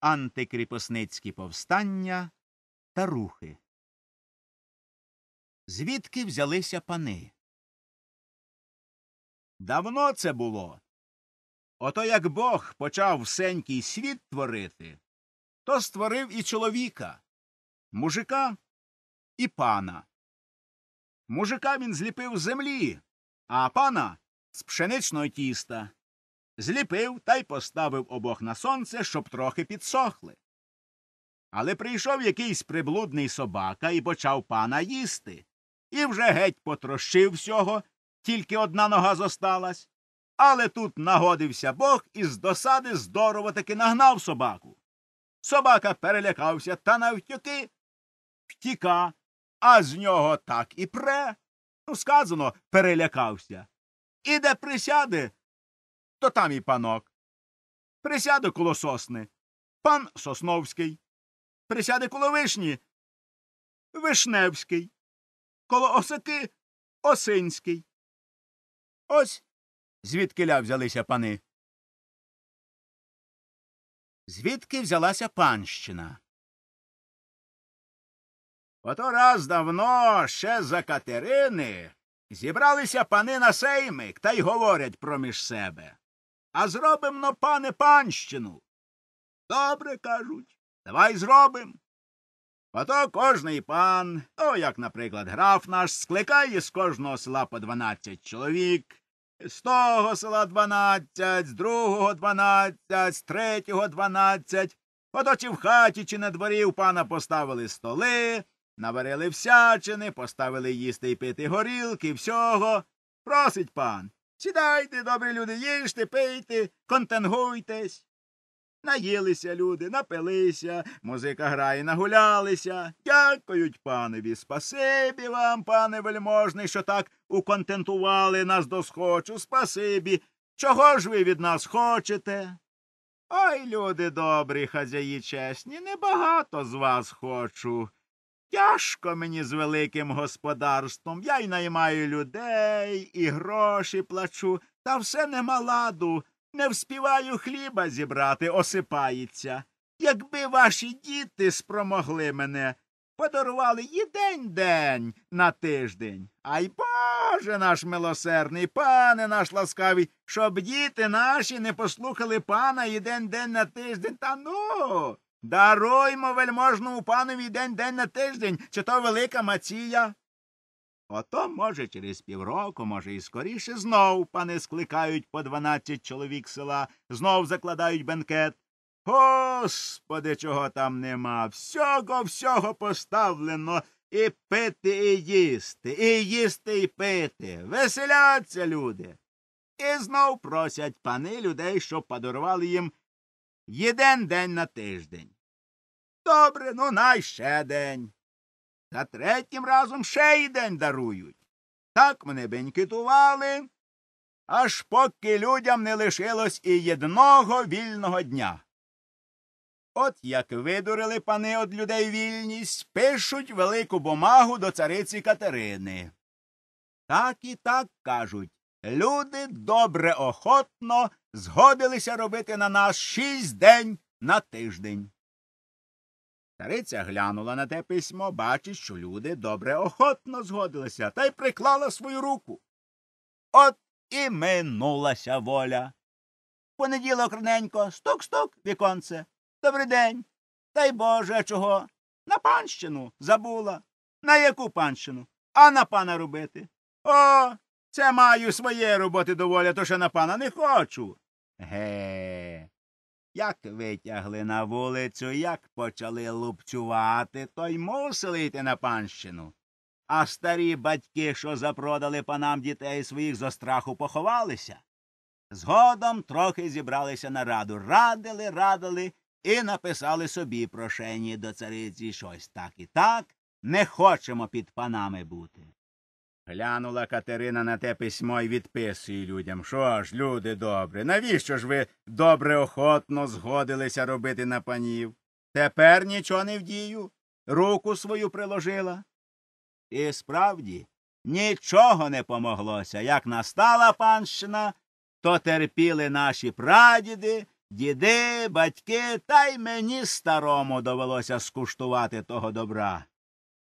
антикріпосницькі повстання та рухи. Звідки взялися пани? Давно це було. Ото як Бог почав всенький світ творити, то створив і чоловіка, мужика і пана. Мужика він зліпив з землі, а пана з пшеничного тіста зліпив та й поставив обох на сонце, щоб трохи підсохли. Але прийшов якийсь приблудний собака і почав пана їсти. І вже геть потрощив всього, тільки одна нога зосталась. Але тут нагодився бог і з досади здорово таки нагнав собаку. Собака перелякався та навтюки втіка, а з нього так і пре. Ну, сказано, перелякався. І де присяде, то там і панок. Присяде коло сосни пан Сосновський. Присяде коло вишні Вишневський. Коло осаки Осинський. Ось звідки ля взялися пани. Звідки взялася панщина? Ото раз давно ще за Катерини зібралися пани на сеймик та й говорять проміж себе а зробим на пане панщину. Добре кажуть, давай зробим. Ото кожний пан, о, як, наприклад, граф наш, скликає з кожного села по дванадцять чоловік, з того села дванадцять, з другого дванадцять, з третього дванадцять. Ото чи в хаті, чи на дворі у пана поставили столи, наварили всячини, поставили їсти і пити горілки, всього. Просить пан. Сідайте, добрі люди, їжте, пийте, контангуйтесь. Наїлися люди, напилися, музика грає, нагулялися. Дякують панові. Спасибі вам, пане вельможний, що так уконтентували нас до схочу. Спасибі. Чого ж ви від нас хочете? Ой, люди добрі, хазяї чесні, небагато з вас хочу. Тяжко мені з великим господарством. Я й наймаю людей, і гроші плачу, та все нема ладу. Не вспіваю хліба зібрати, осипається. Якби ваші діти спромогли мене, подарували їдень день на тиждень. Ай Боже наш милосердний, пане наш ласкавий, щоб діти наші не послухали пана і день на тиждень. Та ну. Даруймо вельможному панові день день на тиждень, чи то велика Мація. Ото, може, через півроку, може, і скоріше знов пани скликають по дванадцять чоловік села, знов закладають бенкет. Господи, чого там нема. Всього всього поставлено і пити, і їсти, і їсти, і пити. Веселяться люди. І знов просять пани людей, щоб подарували їм Єден день на тиждень. Добре, ну най ще день. За третім разом ще й день дарують. Так мене бенькетували, аж поки людям не лишилось і єдного вільного дня. От як видурили пани од людей вільність, пишуть велику бумагу до цариці Катерини. Так і так кажуть люди добре охотно згодилися робити на нас шість день на тиждень. Стариця глянула на те письмо, бачить, що люди добре охотно згодилися та й приклала свою руку. От і минулася воля. Понеділок раненько стук стук віконце. Добрий день. й Боже, чого? На панщину забула. На яку панщину? А на пана робити? О, це маю своє роботи доволі, то ще на пана не хочу. Ге. Як витягли на вулицю, як почали лупцювати, то й мусили йти на панщину. А старі батьки, що запродали панам дітей своїх зо страху, поховалися. Згодом трохи зібралися на раду, радили, радили і написали собі прошені до цариці щось так і так. Не хочемо під панами бути. Глянула Катерина на те письмо і відписує людям. Що ж, люди добрі, навіщо ж ви добре охотно згодилися робити на панів? Тепер нічого не вдію, руку свою приложила. І справді, нічого не помоглося. Як настала панщина, то терпіли наші прадіди, діди, батьки, та й мені старому довелося скуштувати того добра.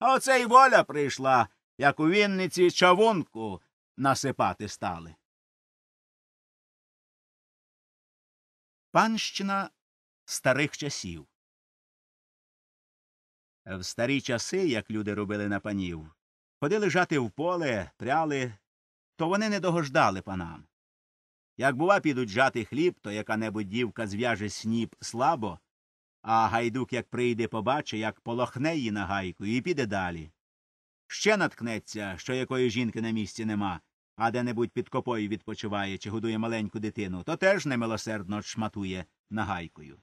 оце й воля прийшла як у Вінниці чавунку насипати стали. Панщина старих часів. В старі часи, як люди робили на панів, ходили жати в поле, пряли, то вони не догождали панам. Як, бува, підуть жати хліб, то яка небудь дівка зв'яже сніп слабо, а гайдук, як прийде, побачить, як полохне її на гайку, і піде далі ще наткнеться, що якої жінки на місці нема, а де небудь під копою відпочиває чи годує маленьку дитину, то теж немилосердно шматує нагайкою.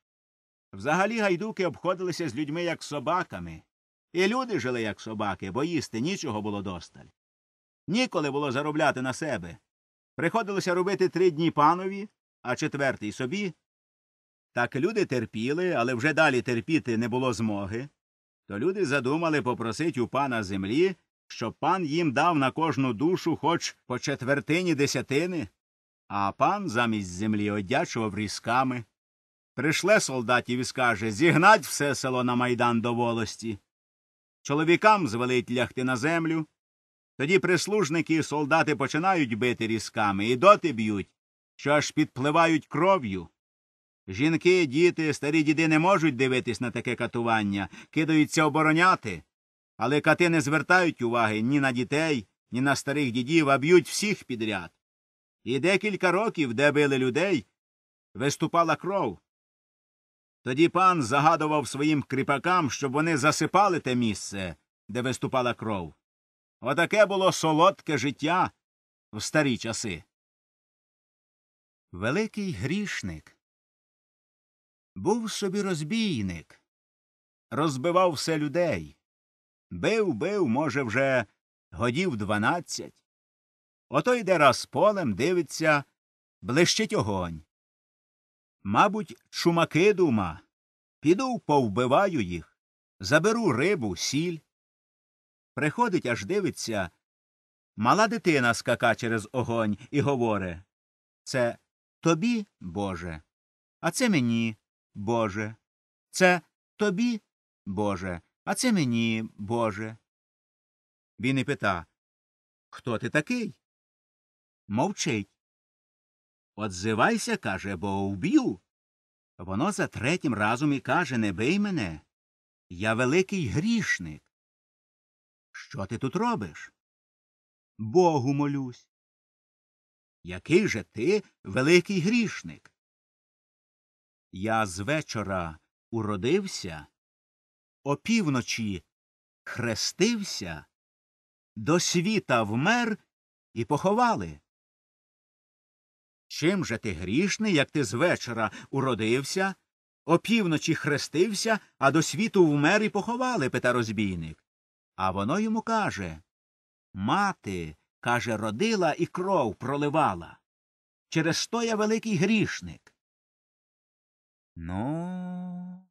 Взагалі гайдуки обходилися з людьми як собаками, і люди жили як собаки, бо їсти нічого було досталь. Ніколи було заробляти на себе. Приходилося робити три дні панові, а четвертий собі. Так люди терпіли, але вже далі терпіти не було змоги то люди задумали попросить у пана землі, щоб пан їм дав на кожну душу хоч по четвертині десятини, а пан замість землі одячував різками. Прийшле солдатів і скаже зігнать все село на майдан до волості. Чоловікам звелить лягти на землю. Тоді прислужники і солдати починають бити різками і доти б'ють, що аж підпливають кров'ю. Жінки, діти, старі діди не можуть дивитись на таке катування, кидаються обороняти. Але кати не звертають уваги ні на дітей, ні на старих дідів, а б'ють всіх підряд. І декілька років, де били людей, виступала кров. Тоді пан загадував своїм кріпакам, щоб вони засипали те місце, де виступала кров. Отаке було солодке життя в старі часи. Великий грішник був собі розбійник, розбивав все людей. Бив, бив, може, вже годів дванадцять. Ото йде раз полем, дивиться, блищить огонь. Мабуть, чумаки дума. Піду повбиваю їх, заберу рибу, сіль. Приходить, аж дивиться. Мала дитина скака через огонь і говоре Це тобі, Боже, а це мені. Боже. Це тобі, Боже, а це мені, Боже. Він і пита Хто ти такий? Мовчить. Отзивайся, каже, бо вб'ю. Воно за третім разом і каже Не бий мене. Я великий грішник. Що ти тут робиш? Богу молюсь. Який же ти великий грішник? Я з вечора уродився, опівночі хрестився, до світа вмер і поховали. Чим же ти грішний, як ти з вечора уродився, опівночі хрестився, а до світу вмер і поховали? пита розбійник. А воно йому каже Мати, каже, родила і кров проливала. Через то я великий грішник. Ну,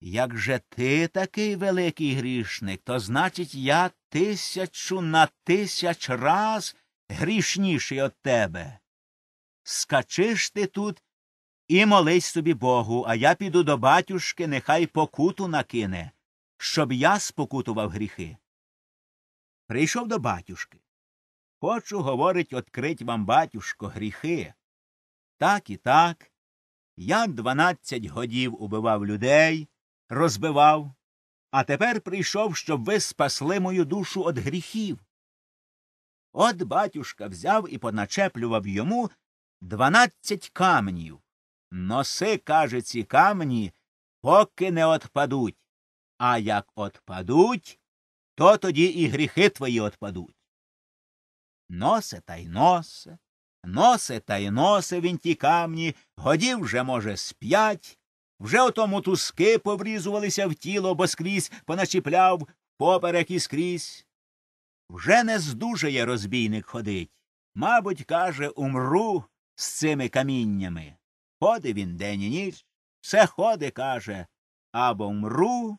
як же ти такий великий грішник, то значить, я тисячу на тисяч раз грішніший от тебе. Скачиш ти тут і молись собі Богу, а я піду до батюшки, нехай покуту накине, щоб я спокутував гріхи. Прийшов до батюшки. Хочу, говорить, открить вам батюшко гріхи. Так і так. Я дванадцять годів убивав людей, розбивав, а тепер прийшов, щоб ви спасли мою душу від гріхів. От батюшка взяв і поначеплював йому дванадцять камнів. Носи, каже, ці камні, поки не отпадуть. А як отпадуть, то тоді і гріхи твої отпадуть. Носе та й носе, Носе та й носе він ті камні, годів вже, може, сп'ять. Вже отому туски поврізувалися в тіло, бо скрізь поначіпляв поперек і скрізь. Вже не здужає розбійник ходить. Мабуть, каже, умру з цими каміннями. Ходи він день і ніч, все ходи, каже, або мру,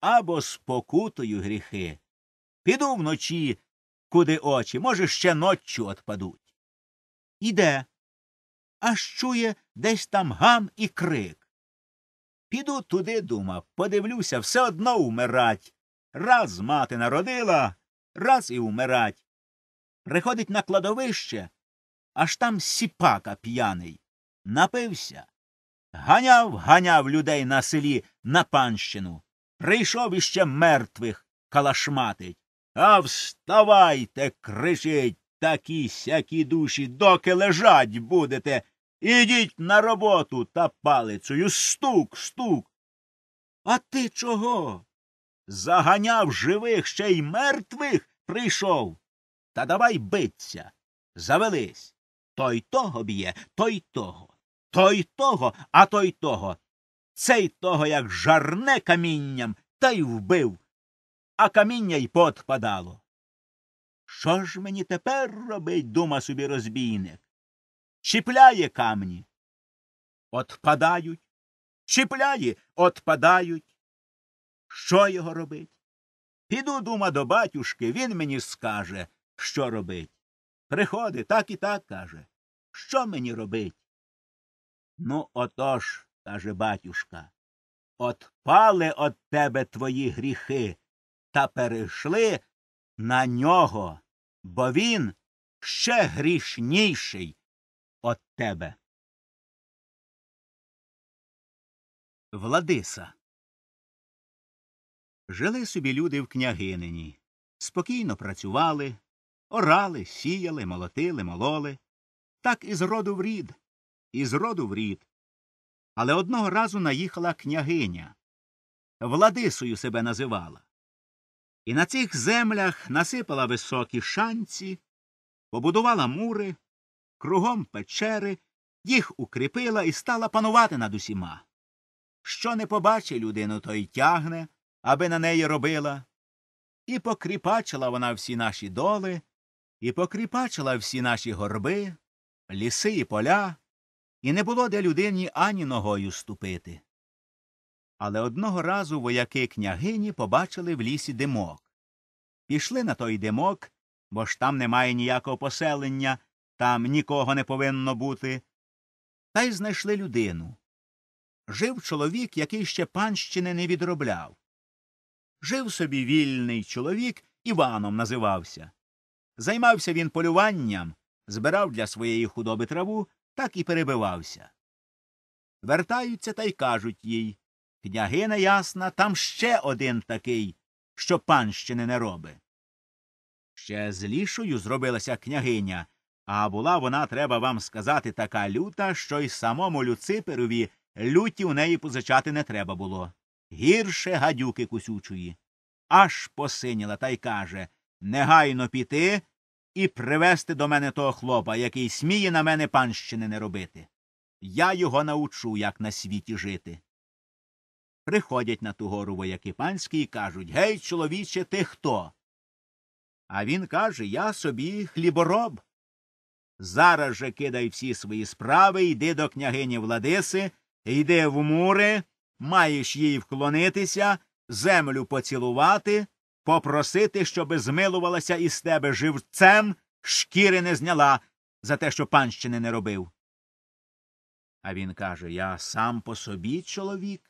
або спокутую гріхи. Піду вночі, куди очі, може, ще ноччю отпадуть. Іде, аж чує десь там гам і крик. Піду туди, думав, подивлюся, все одно умирать. Раз мати народила, раз і умирать. Приходить на кладовище, аж там сіпака п'яний. Напився. Ганяв, ганяв людей на селі на панщину. Прийшов іще мертвих калашматить. А вставайте, кричить такі сякі душі, доки лежать будете. Ідіть на роботу та палицею. Стук, стук. А ти чого? Заганяв живих ще й мертвих прийшов. Та давай биться. Завелись. Той того б'є, той того, той того, а той того. Цей того, як жарне камінням, та й вбив, а каміння й подпадало. Що ж мені тепер робить, дума собі розбійник? Чіпляє камні. Отпадають. Чіпляє, отпадають. Що його робить? Піду, дума, до батюшки, він мені скаже, що робить. Приходить, так і так каже. Що мені робить? Ну, отож, каже батюшка, отпали от тебе твої гріхи та перейшли на нього, бо він ще грішніший от тебе. Владиса. Жили собі люди в княгинині, спокійно працювали, орали, сіяли, молотили, мололи. Так із роду в рід, із роду в рід. Але одного разу наїхала княгиня. Владисою себе називала. І на цих землях насипала високі шанці, побудувала мури, кругом печери, їх укріпила і стала панувати над усіма. Що не побачить людину, то й тягне, аби на неї робила. І покріпачила вона всі наші доли, і покріпачила всі наші горби, ліси і поля, і не було де людині ані ногою ступити. Але одного разу вояки княгині побачили в лісі димок. Пішли на той димок, бо ж там немає ніякого поселення, там нікого не повинно бути. Та й знайшли людину. Жив чоловік, який ще панщини не відробляв. Жив собі вільний чоловік Іваном називався. Займався він полюванням, збирав для своєї худоби траву, так і перебивався. Вертаються та й кажуть їй Княгина ясна, там ще один такий, що панщини не роби. Ще злішою зробилася княгиня, а була вона, треба вам сказати, така люта, що й самому Люциперові люті у неї позичати не треба було. Гірше гадюки кусючої. Аж посиніла та й каже негайно піти і привести до мене того хлопа, який сміє на мене панщини не робити. Я його научу, як на світі жити. Приходять на ту гору вояки панські і кажуть Гей, чоловіче, ти хто? А він каже Я собі хлібороб. Зараз же кидай всі свої справи, йди до княгині Владиси, йди в мури, маєш їй вклонитися, землю поцілувати, попросити, щоби змилувалася із тебе живцем, шкіри не зняла за те, що панщини не робив. А він каже Я сам по собі чоловік.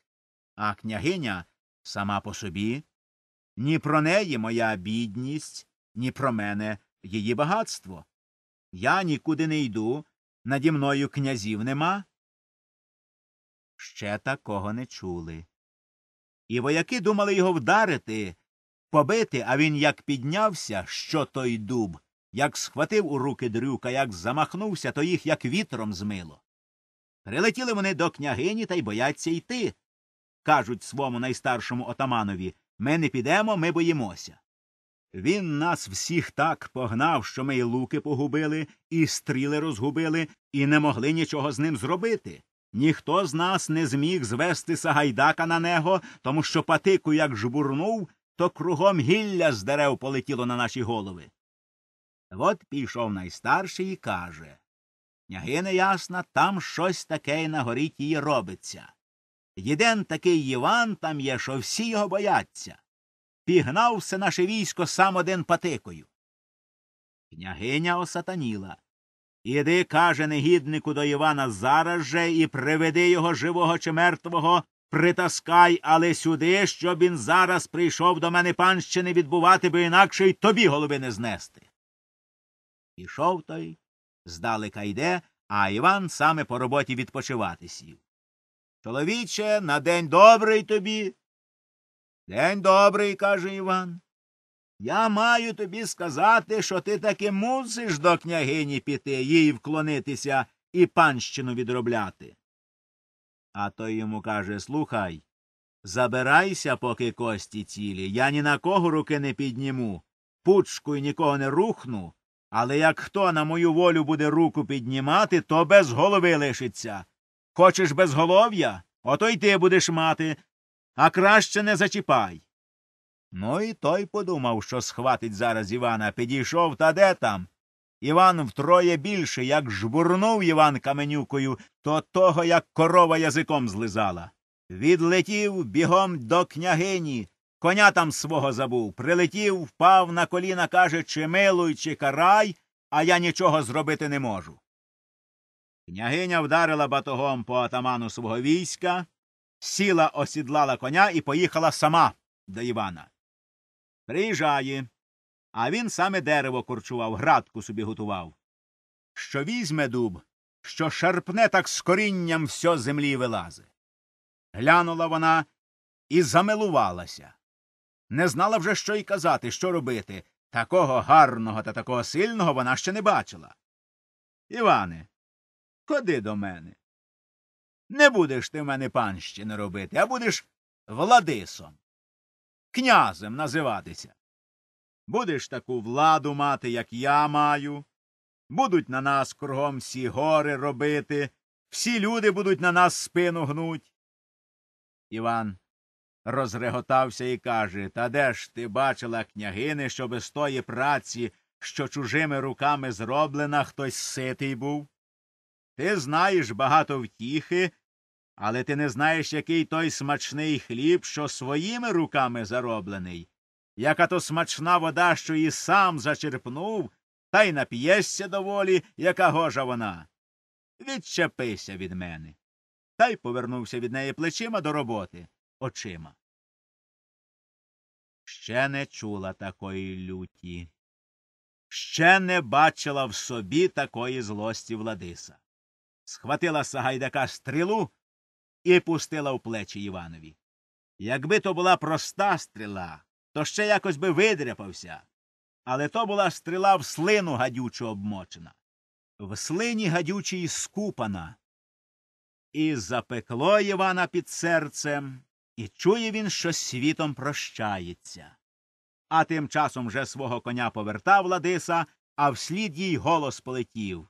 А княгиня сама по собі. Ні про неї моя бідність, ні про мене її багатство. Я нікуди не йду, наді мною князів нема. Ще такого не чули. І вояки думали його вдарити, побити, а він як піднявся, що той дуб, як схватив у руки дрюка, як замахнувся, то їх як вітром змило. Прилетіли вони до княгині та й бояться йти кажуть свому найстаршому отаманові ми не підемо, ми боїмося. Він нас всіх так погнав, що ми й луки погубили, і стріли розгубили, і не могли нічого з ним зробити. Ніхто з нас не зміг звести Сагайдака на него, тому що патику як жбурнув, то кругом гілля з дерев полетіло на наші голови. От пішов найстарший і каже Княгине ясна, там щось таке й на горі тії робиться. Єден такий Іван там є, що всі його бояться. Пігнав все наше військо сам один патикою. Княгиня осатаніла. Іди, каже, негіднику до Івана зараз же і приведи його живого чи мертвого, притаскай, але сюди, щоб він зараз прийшов до мене панщини відбувати, бо інакше й тобі голови не знести. Пішов той, здалека йде, а Іван саме по роботі відпочивати сів. Чоловіче, на день добрий тобі. День добрий, каже Іван. Я маю тобі сказати, що ти таки мусиш до княгині піти, їй вклонитися і панщину відробляти. А той йому каже Слухай, забирайся, поки кості цілі. Я ні на кого руки не підніму, пучку й нікого не рухну. Але як хто на мою волю буде руку піднімати, то без голови лишиться. Хочеш безголов'я? Ото й ти будеш мати, а краще не зачіпай. Ну і той подумав, що схватить зараз Івана, підійшов та де там. Іван втроє більше, як жбурнув Іван каменюкою, то того, як корова язиком злизала. Відлетів бігом до княгині, коня там свого забув, прилетів, впав на коліна, каже, чи милуй, чи карай, а я нічого зробити не можу. Княгиня вдарила батогом по атаману свого війська, сіла, осідлала коня і поїхала сама до Івана. Приїжджає, а він саме дерево корчував, градку собі готував. Що візьме дуб, що шарпне так з корінням все землі вилазе. Глянула вона і замилувалася. Не знала вже, що й казати, що робити. Такого гарного та такого сильного вона ще не бачила. Іване, Ходи до мене. Не будеш ти в мене панщини робити, а будеш владисом, князем називатися. Будеш таку владу мати, як я маю. Будуть на нас кругом всі гори робити, всі люди будуть на нас спину гнуть. Іван розреготався і каже Та де ж ти бачила, княгини, що без тої праці, що чужими руками зроблена, хтось ситий був? Ти знаєш багато втіхи, але ти не знаєш, який той смачний хліб, що своїми руками зароблений, яка то смачна вода, що і сам зачерпнув, та й нап'єшся доволі, яка гожа вона. Відчепися від мене. Та й повернувся від неї плечима до роботи очима. Ще не чула такої люті. Ще не бачила в собі такої злості Владиса схватила Сагайдака стрілу і пустила в плечі Іванові. Якби то була проста стріла, то ще якось би видряпався. Але то була стріла в слину гадючу обмочена, в слині гадючій скупана. І запекло Івана під серцем, і чує він, що світом прощається. А тим часом вже свого коня повертав Ладиса, а вслід їй голос полетів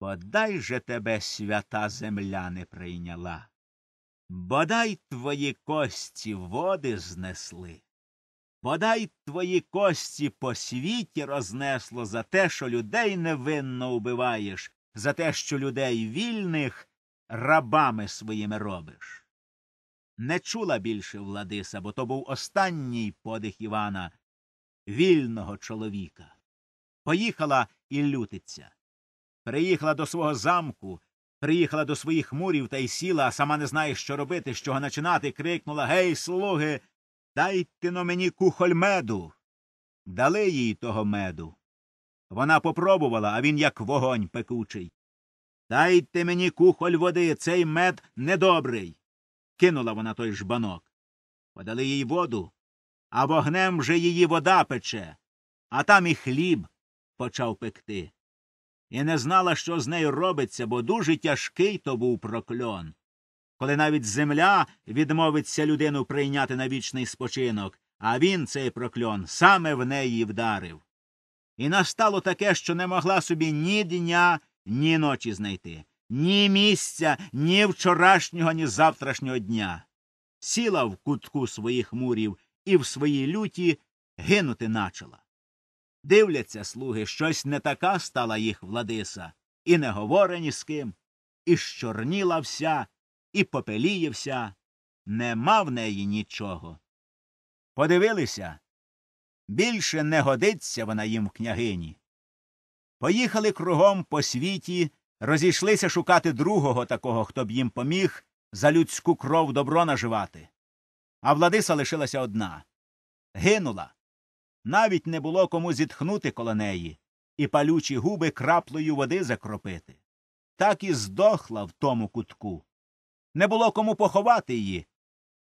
Подай же тебе свята земля не прийняла, бодай твої кості води знесли, бодай твої кості по світі рознесло за те, що людей невинно убиваєш, за те, що людей вільних рабами своїми робиш. Не чула більше Владиса, бо то був останній подих Івана, вільного чоловіка. Поїхала і лютиться. Приїхала до свого замку, приїхала до своїх мурів та й сіла, а сама не знає, що робити, з чого начинати, крикнула Гей, слуги, дайте но мені кухоль меду. Дали їй того меду. Вона попробувала, а він як вогонь пекучий. Дайте мені кухоль води, цей мед недобрий. Кинула вона той жбанок. Подали їй воду, а вогнем вже її вода пече, а там і хліб почав пекти і не знала, що з нею робиться, бо дуже тяжкий то був прокльон. Коли навіть земля відмовиться людину прийняти на вічний спочинок, а він цей прокльон саме в неї вдарив. І настало таке, що не могла собі ні дня, ні ночі знайти, ні місця, ні вчорашнього, ні завтрашнього дня. Сіла в кутку своїх мурів і в своїй люті гинути начала. Дивляться слуги, щось не така стала їх Владиса, і не говори ні з ким, і щорніла вся, і попеліє вся, нема в неї нічого. Подивилися більше не годиться вона їм в княгині. Поїхали кругом по світі, розійшлися шукати другого такого, хто б їм поміг за людську кров добро наживати. А Владиса лишилася одна. Гинула. Навіть не було кому зітхнути коло неї і палючі губи краплею води закропити. Так і здохла в тому кутку. Не було кому поховати її.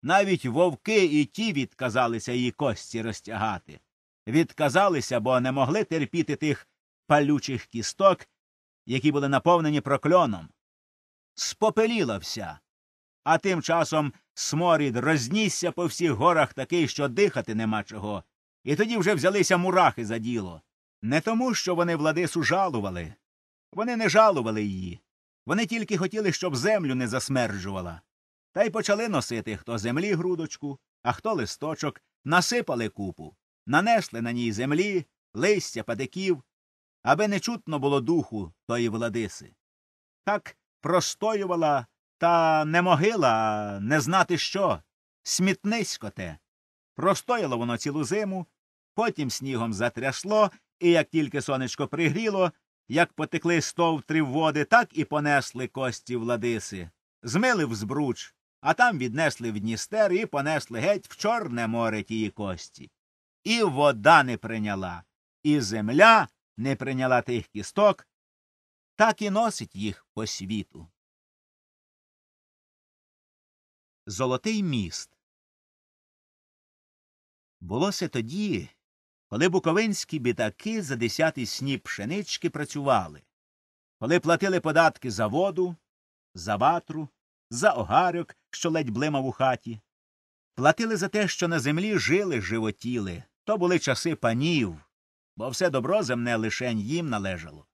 Навіть вовки і ті відказалися її кості розтягати. Відказалися, бо не могли терпіти тих палючих кісток, які були наповнені прокльоном. Спопеліла вся. А тим часом сморід рознісся по всіх горах такий, що дихати нема чого. І тоді вже взялися мурахи за діло. Не тому, що вони владису жалували. Вони не жалували її. Вони тільки хотіли, щоб землю не засмерджувала. Та й почали носити хто землі грудочку, а хто листочок, насипали купу, нанесли на ній землі, листя, падиків, аби не чутно було духу тої владиси. Так простоювала та не могила, не знати що. Смітнисько те. Простояло воно цілу зиму, Потім снігом затрясло, і як тільки сонечко пригріло, як потекли стовтри води, так і понесли кості владиси. Змили в збруч, а там віднесли в Дністер і понесли геть в Чорне море тії кості. І вода не прийняла, і земля не прийняла тих кісток, так і носить їх по світу. Золотий міст. Було тоді, коли буковинські бітаки за десятий сніп пшенички працювали, коли платили податки за воду, за ватру, за огарок, що ледь блимав у хаті, платили за те, що на землі жили животіли, то були часи панів, бо все добро земне лишень їм належало.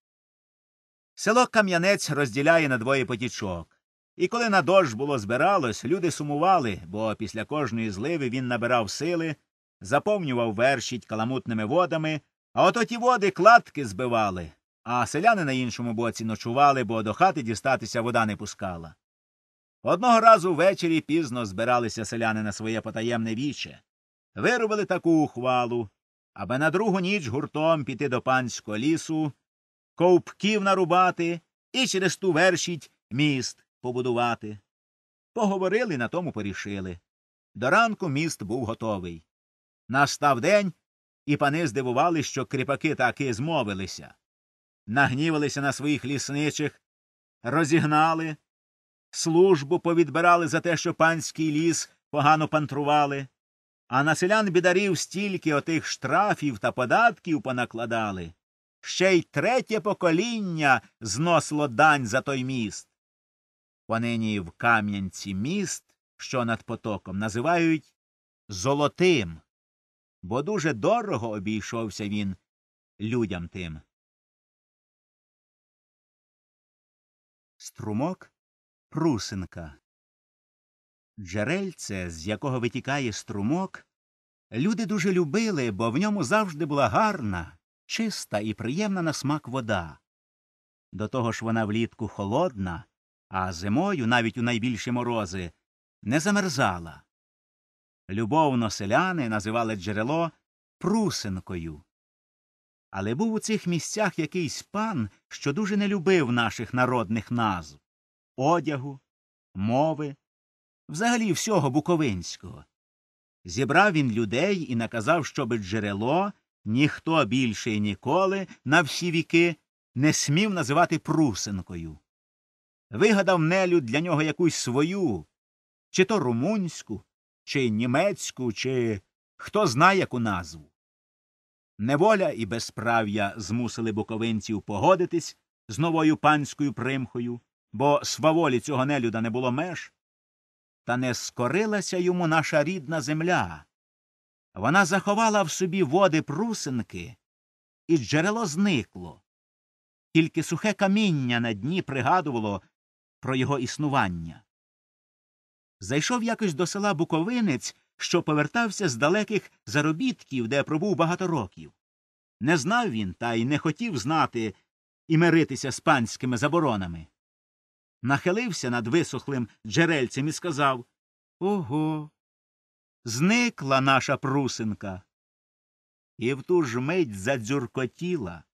Село Кам'янець розділяє на двоє потічок. І коли на дощ було збиралось, люди сумували, бо після кожної зливи він набирав сили заповнював вершіть каламутними водами, а ото ті води кладки збивали, а селяни на іншому боці ночували, бо до хати дістатися вода не пускала. Одного разу ввечері пізно збиралися селяни на своє потаємне віче, виробили таку ухвалу, аби на другу ніч гуртом піти до панського лісу, ковпків нарубати і через ту вершіть міст побудувати. Поговорили на тому порішили. До ранку міст був готовий. Настав день, і пани здивували, що кріпаки таки змовилися, нагнівалися на своїх лісничих, розігнали, службу повідбирали за те, що панський ліс погано пантрували, а на селян бідарів стільки отих штрафів та податків понакладали, ще й третє покоління зносило дань за той міст. Понині в Кам'янці міст, що над потоком, називають Золотим бо дуже дорого обійшовся він людям тим. Струмок прусинка. Джерельце, з якого витікає струмок, люди дуже любили, бо в ньому завжди була гарна, чиста і приємна на смак вода. До того ж вона влітку холодна, а зимою, навіть у найбільші морози, не замерзала. Любовно селяни називали джерело прусинкою. Але був у цих місцях якийсь пан, що дуже не любив наших народних назв одягу, мови, взагалі всього Буковинського. Зібрав він людей і наказав, щоби джерело ніхто більше і ніколи на всі віки не смів називати прусинкою. Вигадав нелюд для нього якусь свою, чи то румунську, чи німецьку, чи хто знає яку назву. Неволя і безправ'я змусили буковинців погодитись з новою панською примхою, бо сваволі цього нелюда не було меж. Та не скорилася йому наша рідна земля. Вона заховала в собі води прусинки, і джерело зникло. Тільки сухе каміння на дні пригадувало про його існування. Зайшов якось до села Буковинець, що повертався з далеких заробітків, де пробув багато років. Не знав він та й не хотів знати і миритися з панськими заборонами. Нахилився над висохлим джерельцем і сказав Ого. Зникла наша прусинка. І в ту ж мить задзюркотіла,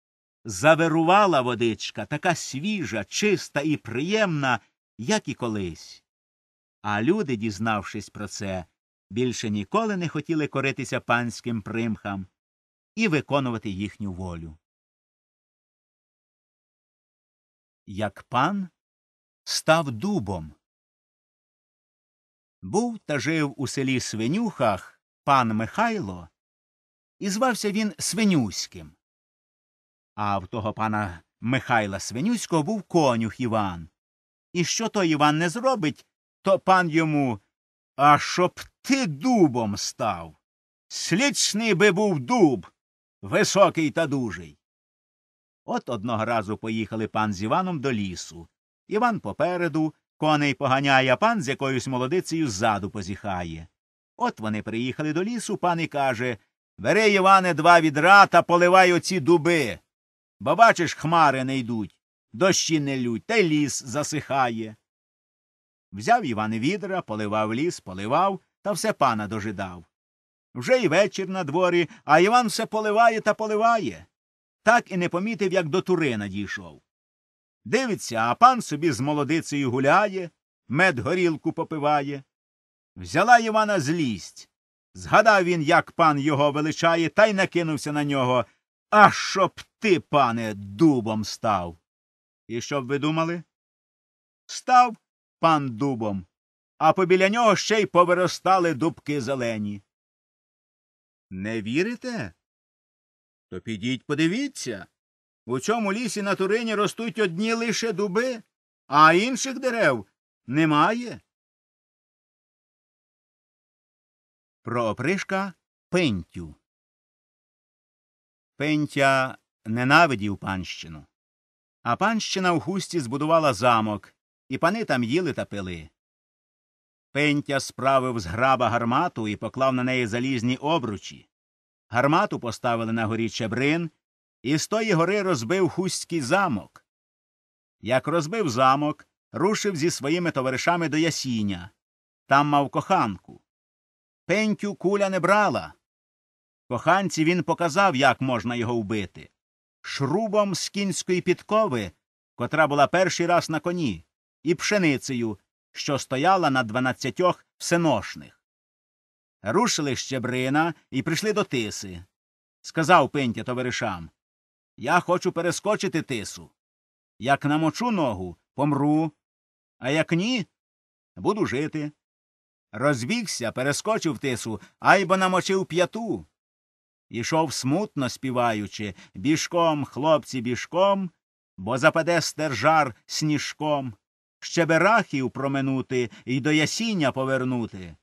завирувала водичка, така свіжа, чиста і приємна, як і колись а люди, дізнавшись про це, більше ніколи не хотіли коритися панським примхам і виконувати їхню волю. Як пан став дубом. Був та жив у селі Свинюхах пан Михайло, і звався він Свинюським. А в того пана Михайла Свинюського був конюх Іван. І що то Іван не зробить, то пан йому А щоб ти дубом став. Слічний би був дуб високий та дужий. От одного разу поїхали пан з Іваном до лісу. Іван попереду, коней поганяє, а пан з якоюсь молодицею ззаду позіхає. От вони приїхали до лісу, пан і каже Бери, Іване, два відра та поливай оці дуби. Бо бачиш, хмари не йдуть, дощі не лють, та й ліс засихає. Взяв Іван відра, поливав ліс, поливав та все пана дожидав. Вже й вечір на дворі, а Іван все поливає та поливає. Так і не помітив, як до тури надійшов. Дивиться, а пан собі з молодицею гуляє, мед горілку попиває. Взяла Івана злість. Згадав він, як пан його величає, та й накинувся на нього. А щоб ти, пане, дубом став. І що б ви думали? Став пан дубом, а побіля нього ще й повиростали дубки зелені. Не вірите? То підіть подивіться. У цьому лісі на Турині ростуть одні лише дуби, а інших дерев немає. Про опришка пентю. Пентя ненавидів панщину. А панщина в хусті збудувала замок, і пани там їли та пили. Пентя справив з граба гармату і поклав на неї залізні обручі. Гармату поставили на горі Чебрин, і з тої гори розбив хуський замок. Як розбив замок, рушив зі своїми товаришами до ясіня. Там мав коханку. Пентю куля не брала. Коханці він показав, як можна його вбити. Шрубом з кінської підкови, котра була перший раз на коні і пшеницею, що стояла на дванадцятьох всеношних. Рушили щебрина і прийшли до тиси. Сказав пинтя товаришам Я хочу перескочити тису. Як намочу ногу, помру, а як ні, буду жити. Розбігся, перескочив тису, айбо намочив п'яту. Ішов смутно співаючи бішком, хлопці, бішком, бо западе стержар сніжком. Ще берахів проминути і до ясіння повернути,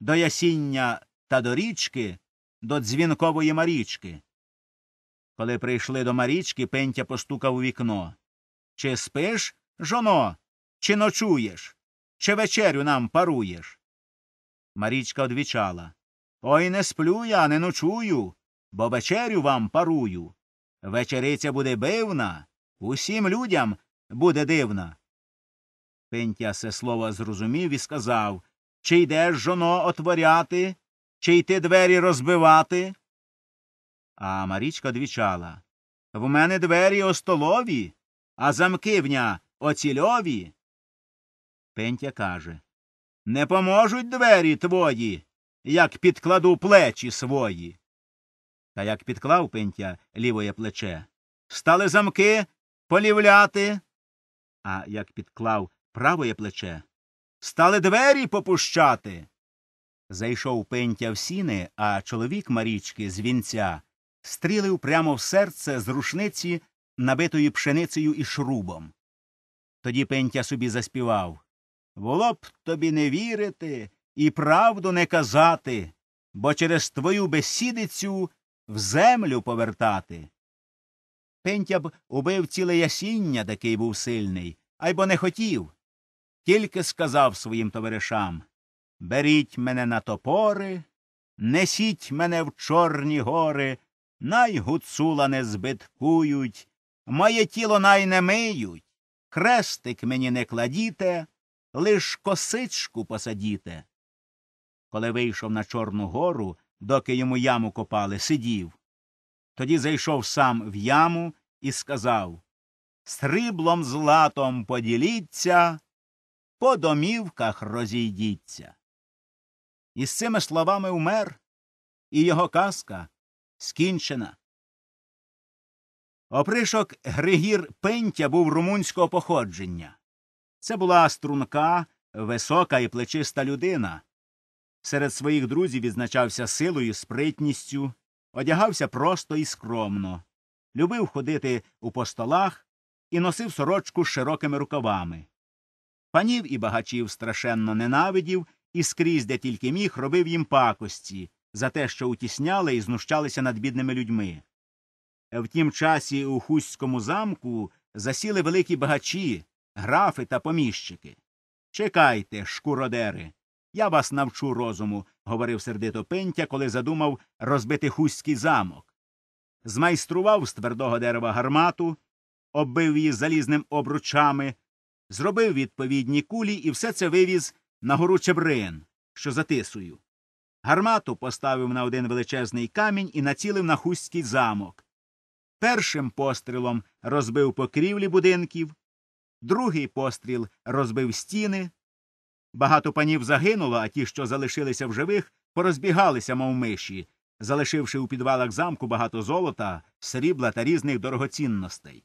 до ясіння та до річки, до дзвінкової Марічки. Коли прийшли до Марічки, пентя постукав у вікно. Чи спиш, жоно, чи ночуєш, чи вечерю нам паруєш? Марічка одвічала Ой не сплю я, не ночую, бо вечерю вам парую. Вечериця буде бивна, усім людям буде дивна. Пентія се слово зрозумів і сказав Чи йдеш жоно отворяти, чи йти двері розбивати? А Марічка двічала В мене двері остолові, а замки замкивня оцільові. Пентя каже Не поможуть двері твої, як підкладу плечі свої. Та як підклав Пентя лівоє плече, стали замки полівляти. А як підклав Правоє плече. Стали двері попущати. Зайшов пентя в сіни, а чоловік Марічки з вінця стрілив прямо в серце з рушниці, набитою пшеницею і шрубом. Тоді пентя собі заспівав Було б тобі не вірити і правду не казати, бо через твою бесідицю в землю повертати. Пентя б убив ціле ясіння, такий був сильний, айбо не хотів тільки сказав своїм товаришам Беріть мене на топори, несіть мене в Чорні гори, най гуцула не збиткують, моє тіло най не миють, хрестик мені не кладіте, лиш косичку посадіте. Коли вийшов на Чорну гору, доки йому яму копали, сидів. Тоді зайшов сам в яму і сказав Сріблом златом поділіться, по домівках розійдіться. І з цими словами умер, і його казка скінчена. Опришок Григір Пентя був румунського походження. Це була струнка, висока і плечиста людина. Серед своїх друзів відзначався силою, спритністю, одягався просто і скромно, любив ходити у постолах і носив сорочку з широкими рукавами. Панів і багачів страшенно ненавидів і скрізь, де тільки міг, робив їм пакості за те, що утісняли і знущалися над бідними людьми. Е, В тім часі у Хуському замку засіли великі багачі, графи та поміщики. Чекайте, шкуродери. Я вас навчу розуму, говорив сердито Пентя, коли задумав розбити Хуський замок. Змайстрував з твердого дерева гармату, оббив її залізним обручами зробив відповідні кулі і все це вивіз на гору Чебрин, що за тисою. Гармату поставив на один величезний камінь і націлив на хустський замок. Першим пострілом розбив покрівлі будинків, другий постріл розбив стіни. Багато панів загинуло, а ті, що залишилися в живих, порозбігалися, мов миші, залишивши у підвалах замку багато золота, срібла та різних дорогоцінностей.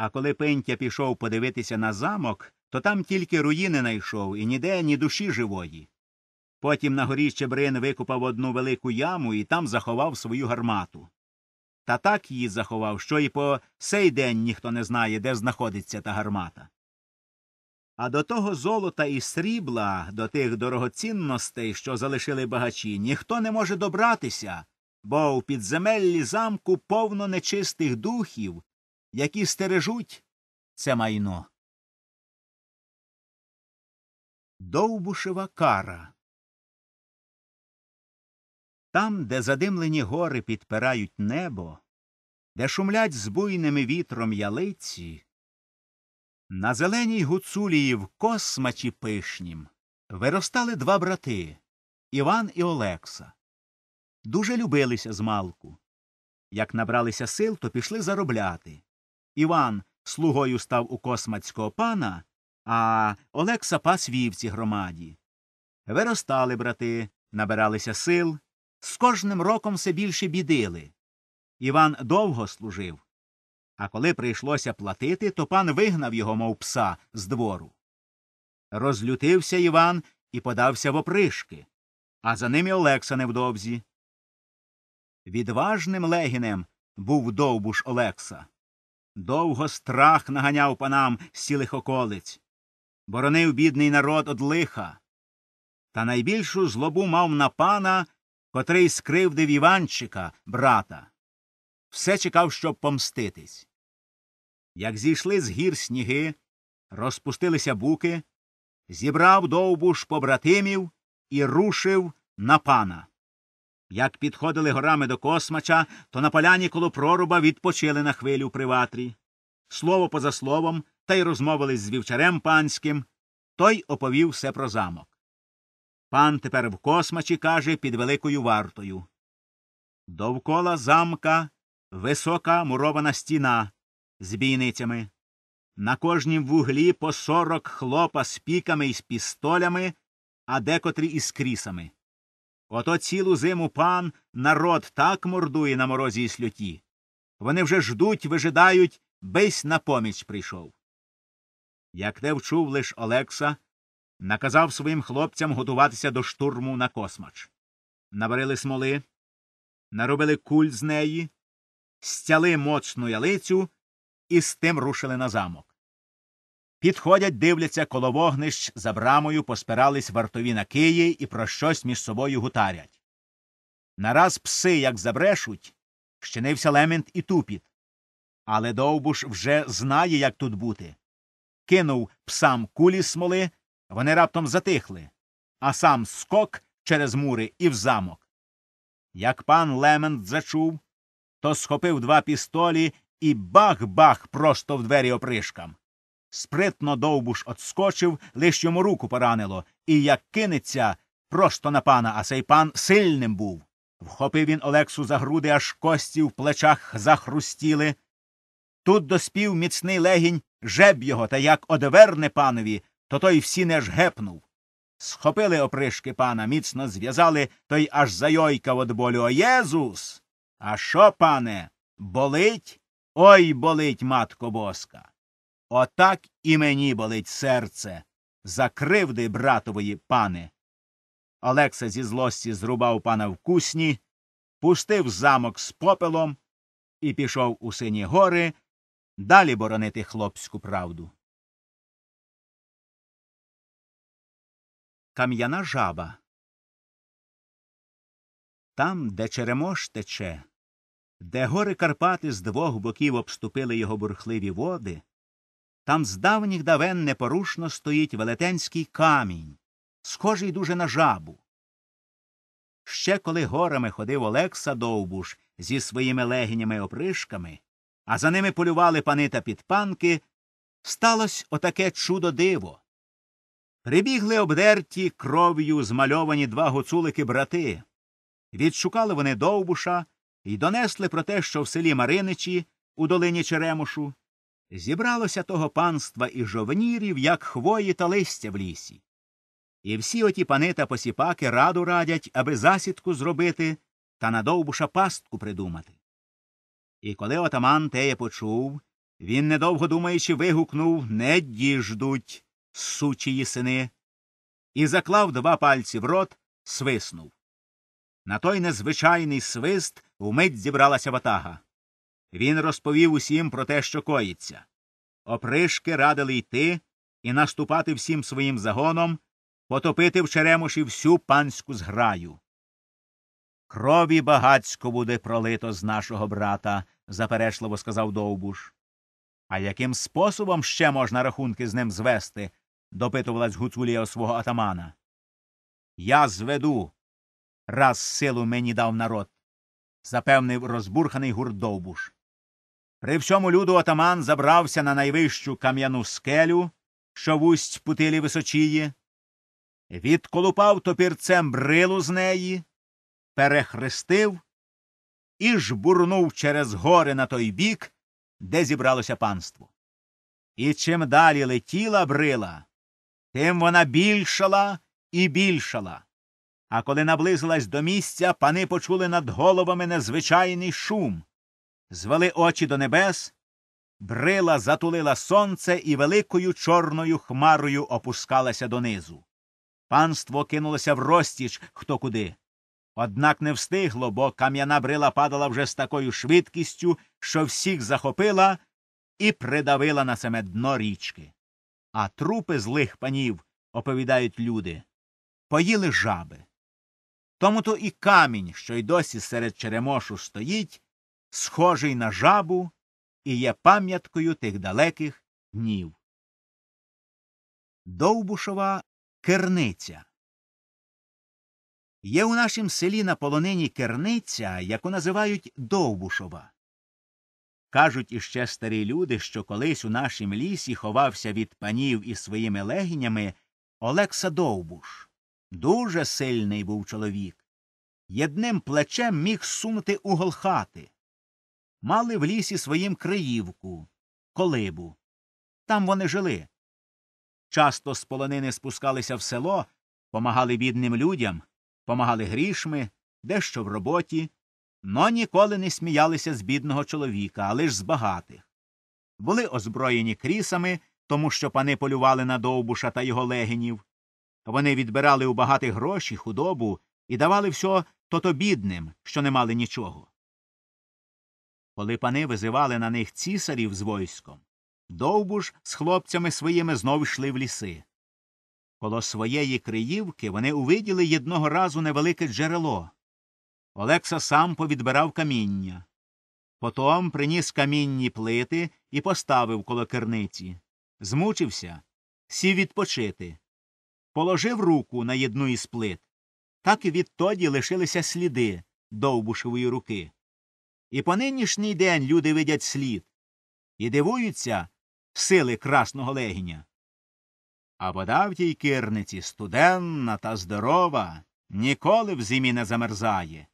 А коли пентя пішов подивитися на замок, то там тільки руїни найшов і ніде ні душі живої. Потім на горі Щебрин викопав одну велику яму і там заховав свою гармату. Та так її заховав, що і по сей день ніхто не знає, де знаходиться та гармата. А до того золота і срібла, до тих дорогоцінностей, що залишили багачі, ніхто не може добратися, бо у підземеллі замку повно нечистих духів, які стережуть це майно. Довбушева кара. Там, де задимлені гори підпирають небо, де шумлять з буйними вітром ялиці, на зеленій гуцулії в космачі пишнім виростали два брати Іван і Олекса. Дуже любилися з малку. Як набралися сил, то пішли заробляти. Іван слугою став у космацького пана, а Олекса пас вівці громаді. Виростали брати, набиралися сил, з кожним роком все більше бідили. Іван довго служив. А коли прийшлося платити, то пан вигнав його, мов пса, з двору. Розлютився Іван і подався в опришки, а за ним і Олекса невдовзі. Відважним легінем був довбуш Олекса довго страх наганяв панам сілих околиць, боронив бідний народ од лиха, та найбільшу злобу мав на пана, котрий скривдив Іванчика, брата. Все чекав, щоб помститись. Як зійшли з гір сніги, розпустилися буки, зібрав довбуш побратимів і рушив на пана. Як підходили горами до космача, то на поляні коло проруба відпочили на хвилю при ватрі. Слово поза словом, та й розмовились з вівчарем панським. Той оповів все про замок. Пан тепер в космачі каже під великою вартою. Довкола замка висока мурована стіна з бійницями. На кожнім вуглі по сорок хлопа з піками і з пістолями, а декотрі із крісами. Ото цілу зиму пан народ так мордує на морозі і сльоті. Вони вже ждуть, вижидають, бись на поміч прийшов. Як те вчув лиш Олекса, наказав своїм хлопцям готуватися до штурму на космач. Наварили смоли, наробили куль з неї, стяли моцну ялицю і з тим рушили на замок. Підходять, дивляться коло вогнищ за брамою, поспирались вартові на киї і про щось між собою гутарять. Нараз пси, як забрешуть, щинився лемент і тупіт. Але Довбуш вже знає, як тут бути. Кинув псам кулі смоли, вони раптом затихли, а сам скок через мури і в замок. Як пан Лемент зачув, то схопив два пістолі і бах бах просто в двері опришкам. Спритно довбуш отскочив, лиш йому руку поранило, і як кинеться просто на пана, а сей пан сильним був. Вхопив він Олексу за груди, аж кості в плечах захрустіли. Тут доспів міцний легінь жеб його та як одверне панові, то той всі не ж гепнув. Схопили опришки пана, міцно зв'язали, той аж зайойкав од болю. О Єзус! А що, пане? Болить? Ой болить, матко боска. Отак і мені болить серце. За кривди братової пане. Олекса зі злості зрубав пана в кусні, пустив замок з попелом і пішов у сині гори далі боронити хлопську правду. Кам'яна жаба. Там, де Черемош тече, де гори Карпати з двох боків обступили його бурхливі води. Там з давніх давен непорушно стоїть велетенський камінь, схожий дуже на жабу. Ще коли горами ходив Олекса Довбуш зі своїми легенями опришками, а за ними полювали пани та підпанки, сталося отаке чудо диво. Прибігли обдерті кров'ю змальовані два гуцулики брати. Відшукали вони Довбуша і донесли про те, що в селі Мариничі, у долині Черемушу, Зібралося того панства і жовнірів, як хвої та листя в лісі. І всі оті пани та посіпаки раду радять, аби засідку зробити та надовбуша пастку придумати. І коли отаман теє почув, він, недовго думаючи, вигукнув Не діждуть, сучії сини, і заклав два пальці в рот, свиснув. На той незвичайний свист вмить зібралася ватага. Він розповів усім про те, що коїться. Опришки радили йти і наступати всім своїм загоном, потопити в Черемоші всю панську зграю. Крові багацько буде пролито з нашого брата, заперечливо сказав Довбуш. А яким способом ще можна рахунки з ним звести? допитувалась Гуцулія свого атамана. Я зведу. Раз силу мені дав народ, запевнив розбурханий гурт Довбуш. При всьому люду отаман забрався на найвищу кам'яну скелю, що вусть путилі височії, відколупав топірцем брилу з неї, перехрестив і жбурнув через гори на той бік, де зібралося панство. І чим далі летіла брила, тим вона більшала і більшала. А коли наблизилась до місця, пани почули над головами незвичайний шум звели очі до небес, брила затулила сонце і великою чорною хмарою опускалася донизу. Панство кинулося в розтіч хто куди. Однак не встигло, бо кам'яна брила падала вже з такою швидкістю, що всіх захопила і придавила на саме дно річки. А трупи злих панів, оповідають люди, поїли жаби. Тому то і камінь, що й досі серед черемошу стоїть, схожий на жабу і є пам'яткою тих далеких днів. Довбушова керниця. Є у нашім селі на полонині керниця, яку називають Довбушова. Кажуть іще старі люди, що колись у нашім лісі ховався від панів із своїми легінями Олекса Довбуш. Дуже сильний був чоловік. Єдним плечем міг сунути угол хати мали в лісі своїм Криївку, колибу. Там вони жили. Часто з полонини спускалися в село, помагали бідним людям, помагали грішми, дещо в роботі, но ніколи не сміялися з бідного чоловіка, а лиш з багатих. Були озброєні крісами, тому що пани полювали на довбуша та його легенів. Вони відбирали у багатих гроші худобу і давали все тото бідним, що не мали нічого коли пани визивали на них цісарів з войском, довбуш з хлопцями своїми знов йшли в ліси. Коло своєї криївки вони увиділи одного разу невелике джерело. Олекса сам повідбирав каміння. Потом приніс камінні плити і поставив коло керниці. Змучився, сів відпочити. Положив руку на одну із плит. Так і відтоді лишилися сліди довбушевої руки. І по нинішній день люди видять слід і дивуються сили красного легіня. А вода в тій кирниці студенна та здорова, ніколи в зимі не замерзає,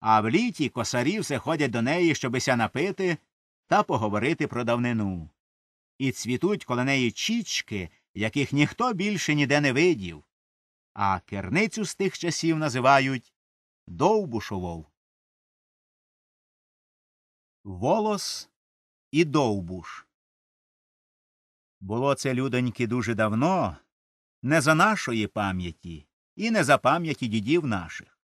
а в літі косарі все ходять до неї, щобися напити та поговорити про давнину. І цвітуть коло неї чічки, яких ніхто більше ніде не видів. А керницю з тих часів називають довбушовов. Волос і Довбуш. Було це людоньки дуже давно, не за нашої пам'яті і не за пам'яті дідів наших.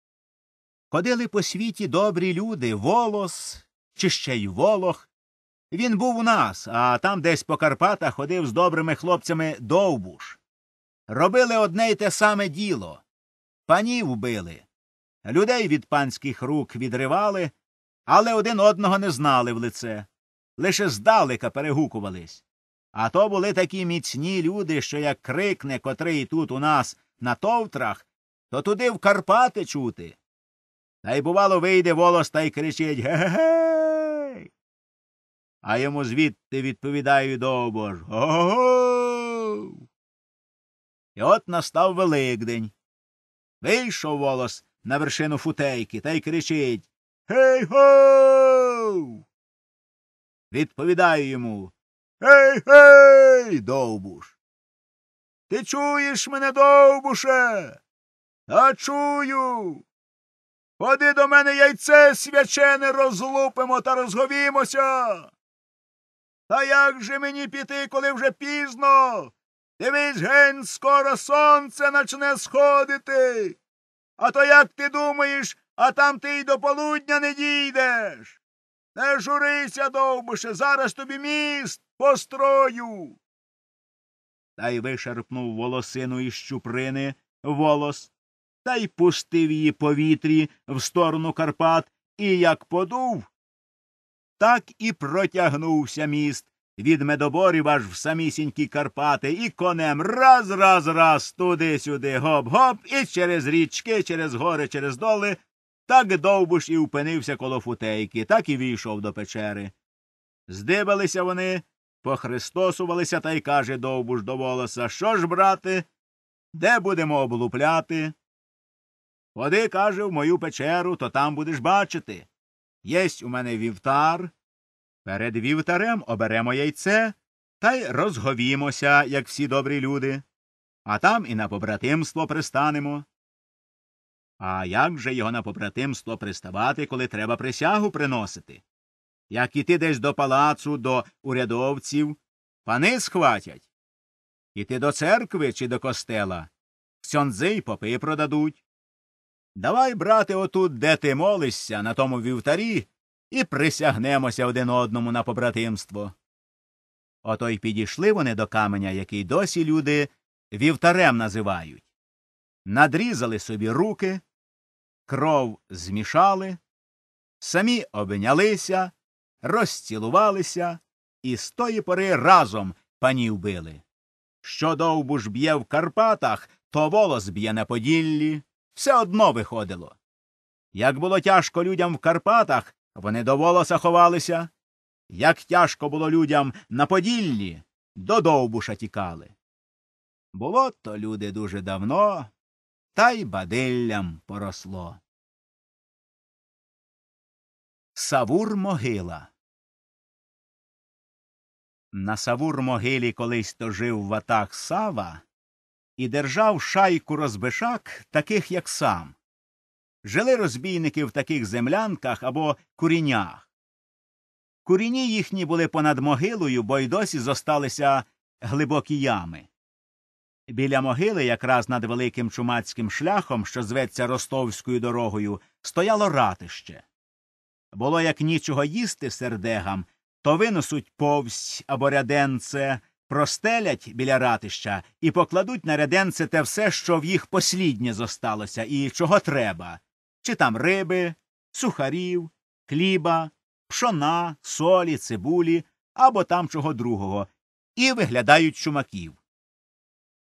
Ходили по світі добрі люди, волос, чи ще й волох. Він був у нас, а там десь по Карпатах ходив з добрими хлопцями Довбуш. Робили одне й те саме діло панів били, людей від панських рук відривали але один одного не знали в лице, лише здалека перегукувались. А то були такі міцні люди, що як крикне котрий тут у нас на товтрах, то туди в Карпати чути. Та й, бувало, вийде волос та й кричить Ге-ге-гей. А йому звідти відповідає довбож Го-го-го. І от настав Великдень. Вийшов волос на вершину футейки та й кричить Гей го. Відповідає йому. Гей, гей, довбуш. Ти чуєш мене, довбуше? Та чую. Ходи до мене яйце свячене розлупимо та розговімося. Та як же мені піти, коли вже пізно? Дивись, гень, скоро сонце начне сходити. А то як ти думаєш, а там ти й до полудня не дійдеш. Не журися, довбише, зараз тобі міст построю. Та й вишарпнув волосину із щуприни волос, та й пустив її повітрі в сторону Карпат і як подув, так і протягнувся міст від медоборів аж в самісінькі Карпати і конем раз раз раз туди сюди гоп гоп і через річки, через гори, через доли так довбуш і впинився коло футейки, так і війшов до печери. Здибалися вони, похристосувалися та й каже довбуш до волоса Що ж, брате, де будемо облупляти? Ходи, каже, в мою печеру, то там будеш бачити. Єсть у мене вівтар. Перед вівтарем оберемо яйце та й розговімося, як всі добрі люди. А там і на побратимство пристанемо. А як же його на попратимство приставати, коли треба присягу приносити? Як іти десь до палацу, до урядовців, пани схватять. Іти до церкви чи до костела, ксьонзи й попи продадуть. Давай, брате, отут, де ти молишся, на тому вівтарі, і присягнемося один одному на побратимство. Ото й підійшли вони до каменя, який досі люди вівтарем називають. Надрізали собі руки, кров змішали, самі обнялися, розцілувалися і з тої пори разом панів били. Що довбуш б'є в Карпатах, то волос б'є на Поділлі, все одно виходило. Як було тяжко людям в Карпатах, вони до волоса ховалися. Як тяжко було людям на Поділлі, до довбуша тікали. Було то люди дуже давно, та й баделлям поросло. Савур могила. На Савур могилі колись то жив в ватах Сава і держав шайку розбишак, таких, як сам. Жили розбійники в таких землянках або курінях. Куріні їхні були понад могилою, бо й досі зосталися глибокі ями. Біля могили, якраз над великим чумацьким шляхом, що зветься ростовською дорогою, стояло ратище. Було як нічого їсти сердегам, то винесуть повсь або ряденце, простелять біля ратища і покладуть на ряденце те все, що в їх посліднє зосталося, і чого треба чи там риби, сухарів, хліба, пшона, солі, цибулі або там чого другого, і виглядають чумаків.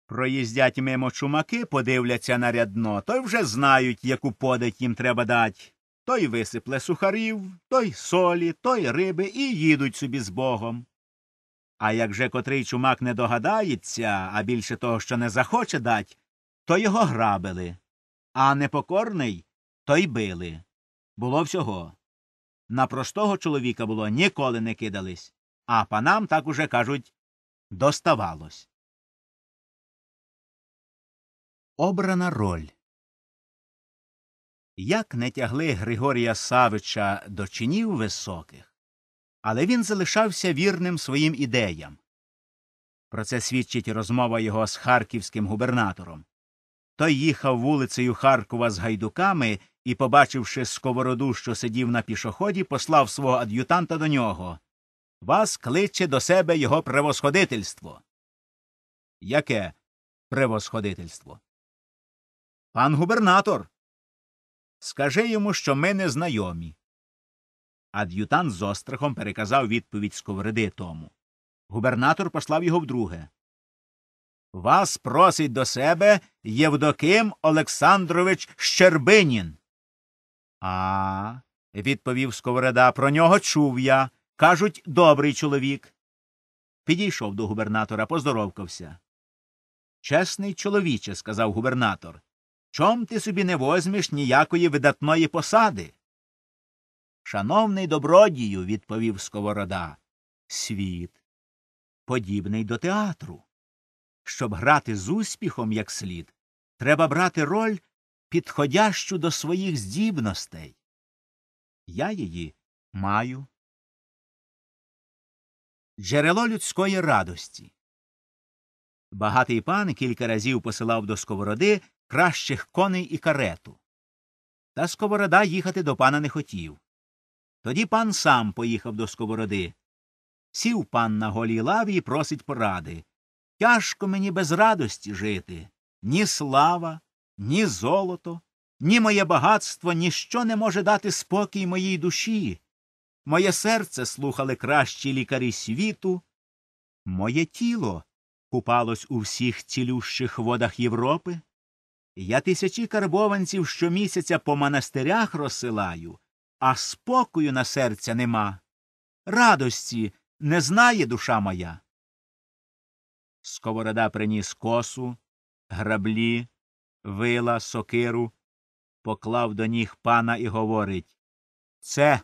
Проїздять мимо чумаки, подивляться на рядно, то вже знають, яку подать їм треба дать. Той висипле сухарів, той солі, той риби і їдуть собі з богом. А як же котрий чумак не догадається, а більше того, що не захоче дать, то його грабили, а непокорний то й били. Було всього. На простого чоловіка було ніколи не кидались, а панам так уже кажуть доставалось. Обрана роль. Як не тягли Григорія Савича до чинів високих, але він залишався вірним своїм ідеям. Про це свідчить розмова його з харківським губернатором. Той їхав вулицею Харкова з гайдуками і, побачивши сковороду, що сидів на пішоході, послав свого ад'ютанта до нього. Вас кличе до себе його превосходительство. Яке превосходительство? Пан губернатор. Скажи йому, що ми не знайомі. Ад'ютант з острахом переказав відповідь сковриди тому. Губернатор послав його вдруге. Вас просить до себе Євдоким Олександрович Щербинін. А. відповів сковорода. Про нього чув я. Кажуть, добрий чоловік. Підійшов до губернатора, поздоровкався. Чесний чоловіче, сказав губернатор. Чом ти собі не возьмеш ніякої видатної посади? Шановний добродію, відповів Сковорода, світ подібний до театру. Щоб грати з успіхом як слід, треба брати роль, підходящу до своїх здібностей. Я її маю. Джерело людської радості. Багатий пан кілька разів посилав до сковороди кращих коней і карету. Та сковорода їхати до пана не хотів. Тоді пан сам поїхав до сковороди. Сів пан на голій лаві і просить поради. Тяжко мені без радості жити. Ні слава, ні золото, ні моє багатство ніщо не може дати спокій моїй душі. Моє серце слухали кращі лікарі світу. Моє тіло купалось у всіх цілющих водах Європи. Я тисячі карбованців щомісяця по монастирях розсилаю, а спокою на серця нема. Радості не знає душа моя. Сковорода приніс косу, граблі, вила, сокиру, поклав до ніг пана і говорить Це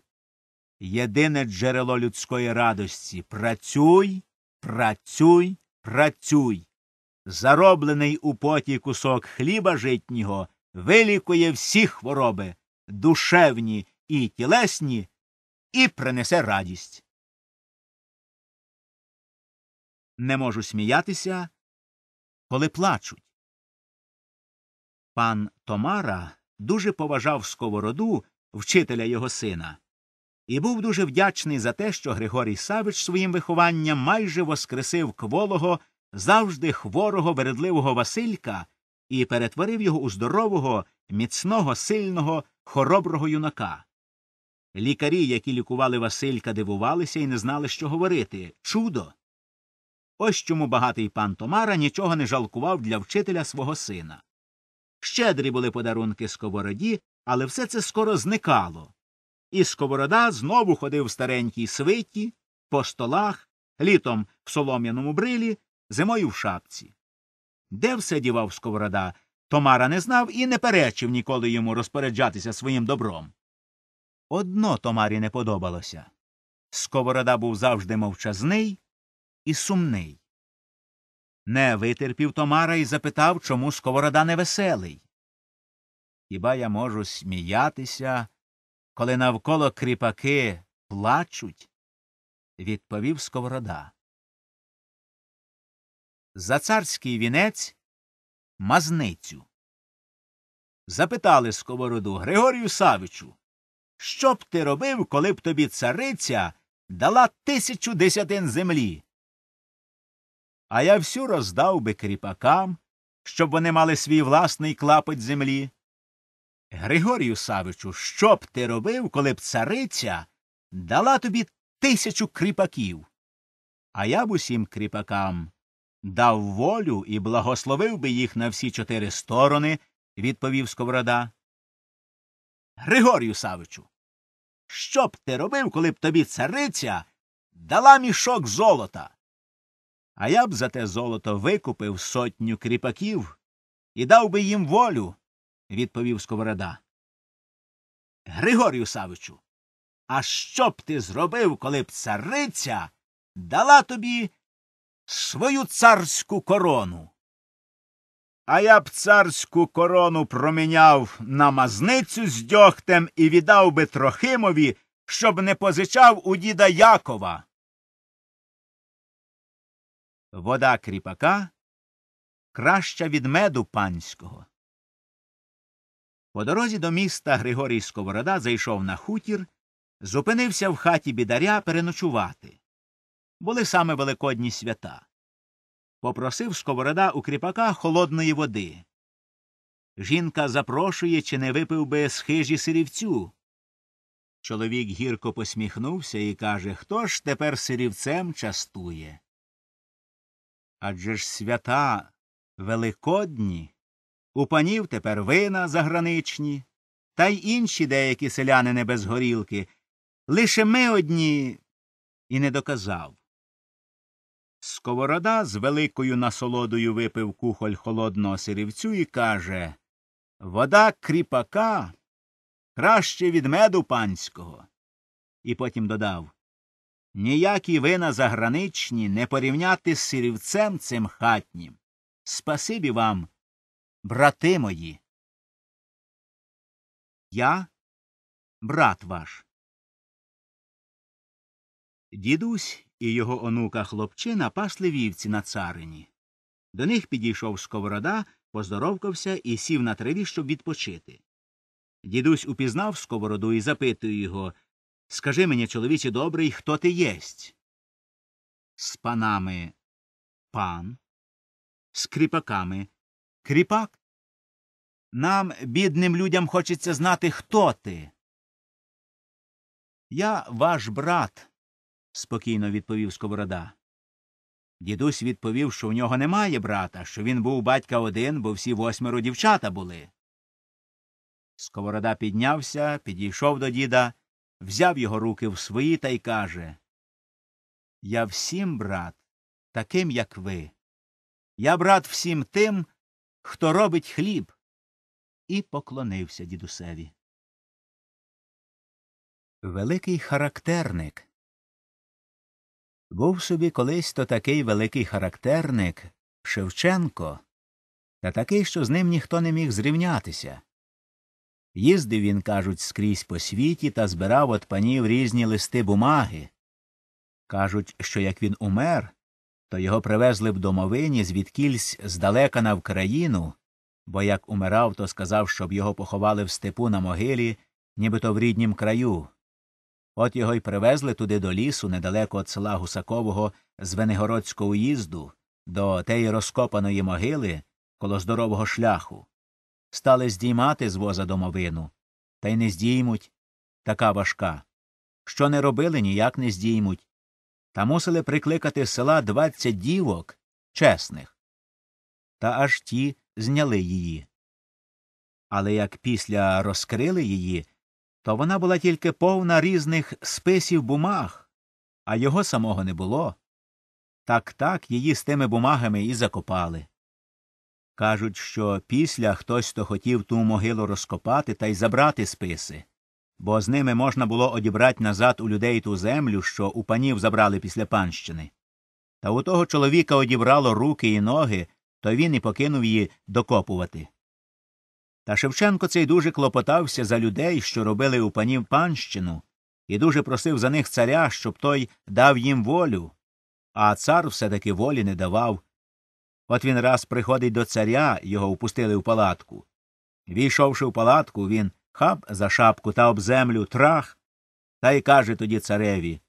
єдине джерело людської радості. Працюй, працюй, працюй зароблений у поті кусок хліба житнього вилікує всі хвороби, душевні і тілесні, і принесе радість. Не можу сміятися, коли плачуть. Пан Томара дуже поважав сковороду, вчителя його сина, і був дуже вдячний за те, що Григорій Савич своїм вихованням майже воскресив кволого завжди хворого вередливого Василька і перетворив його у здорового, міцного, сильного, хороброго юнака. Лікарі, які лікували Василька, дивувалися і не знали, що говорити чудо. Ось чому багатий пан Томара нічого не жалкував для вчителя свого сина. Щедрі були подарунки сковороді, але все це скоро зникало. І сковорода знову ходив в старенькій свиті, по столах, літом в солом'яному брилі, зимою в шапці. Де все дівав сковорода, Томара не знав і не перечив ніколи йому розпоряджатися своїм добром. Одно Томарі не подобалося сковорода був завжди мовчазний і сумний. Не витерпів Томара і запитав, чому сковорода невеселий. Хіба я можу сміятися, коли навколо кріпаки плачуть? відповів сковорода за царський вінець мазницю. Запитали сковороду Григорію Савичу, що б ти робив, коли б тобі цариця дала тисячу десятин землі? А я всю роздав би кріпакам, щоб вони мали свій власний клапоть землі. Григорію Савичу, що б ти робив, коли б цариця дала тобі тисячу кріпаків? А я б усім кріпакам дав волю і благословив би їх на всі чотири сторони, відповів Сковорода. Григорію Савичу, що б ти робив, коли б тобі цариця дала мішок золота? А я б за те золото викупив сотню кріпаків і дав би їм волю, відповів Сковорода. Григорію Савичу, а що б ти зробив, коли б цариця дала тобі свою царську корону. А я б царську корону проміняв на мазницю з дьогтем і віддав би Трохимові, щоб не позичав у діда Якова. Вода кріпака краща від меду панського. По дорозі до міста Григорій Сковорода зайшов на хутір, зупинився в хаті бідаря переночувати були саме великодні свята. Попросив сковорода у кріпака холодної води. Жінка запрошує, чи не випив би з хижі сирівцю. Чоловік гірко посміхнувся і каже Хто ж тепер сирівцем частує? Адже ж свята великодні, у панів тепер вина заграничні, та й інші деякі селяни не без горілки. Лише ми одні і не доказав. Сковорода з великою насолодою випив кухоль холодного сирівцю і каже Вода кріпака краще від меду панського. І потім додав Ніякі вина заграничні не порівняти з сирівцем цим хатнім. Спасибі вам, брати мої. Я брат ваш. Дідусь і його онука хлопчина пасли вівці на царині. До них підійшов сковорода, поздоровкався і сів на траві, щоб відпочити. Дідусь упізнав сковороду і запитує його Скажи мені, чоловіче добрий, хто ти єсть? З панами пан, з кріпаками кріпак. Нам, бідним людям, хочеться знати, хто ти. Я ваш брат спокійно відповів Сковорода. Дідусь відповів, що в нього немає брата, що він був батька один, бо всі восьмеро дівчата були. Сковорода піднявся, підійшов до діда, взяв його руки в свої та й каже Я всім брат, таким, як ви. Я брат всім тим, хто робить хліб. І поклонився дідусеві. Великий характерник був собі колись то такий великий характерник Шевченко, та такий, що з ним ніхто не міг зрівнятися. Їздив він, кажуть, скрізь по світі та збирав от панів різні листи бумаги. Кажуть, що як він умер, то його привезли в домовині звідкільсь здалека на Вкраїну, бо як умирав, то сказав, щоб його поховали в степу на могилі, нібито в ріднім краю. От його й привезли туди до лісу, недалеко від села Гусакового з Венегородського уїзду, до теї розкопаної могили коло здорового шляху. Стали здіймати з воза домовину, та й не здіймуть така важка. Що не робили, ніяк не здіймуть. Та мусили прикликати з села двадцять дівок чесних. Та аж ті зняли її. Але як після розкрили її, то вона була тільки повна різних списів бумаг, а його самого не було. Так так її з тими бумагами і закопали. Кажуть, що після хтось то хотів ту могилу розкопати та й забрати списи, бо з ними можна було одібрати назад у людей ту землю, що у панів забрали після панщини. Та у того чоловіка одібрало руки і ноги, то він і покинув її докопувати. Та Шевченко цей дуже клопотався за людей, що робили у панів панщину, і дуже просив за них царя, щоб той дав їм волю, а цар все таки волі не давав. От він раз приходить до царя, його впустили в палатку. Війшовши в палатку, він хап за шапку та об землю трах, та й каже тоді цареві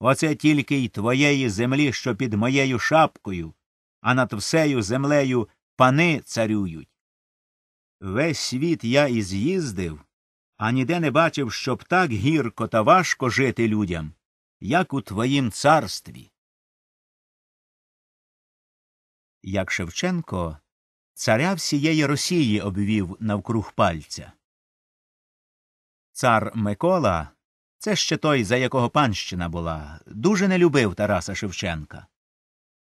Оце тільки й твоєї землі, що під моєю шапкою, а над всею землею пани царюють. Весь світ я і з'їздив, а ніде не бачив, щоб так гірко та важко жити людям, як у твоїм царстві. Як Шевченко, царя всієї Росії обвів навкруг пальця. Цар Микола це ще той, за якого панщина була, дуже не любив Тараса Шевченка.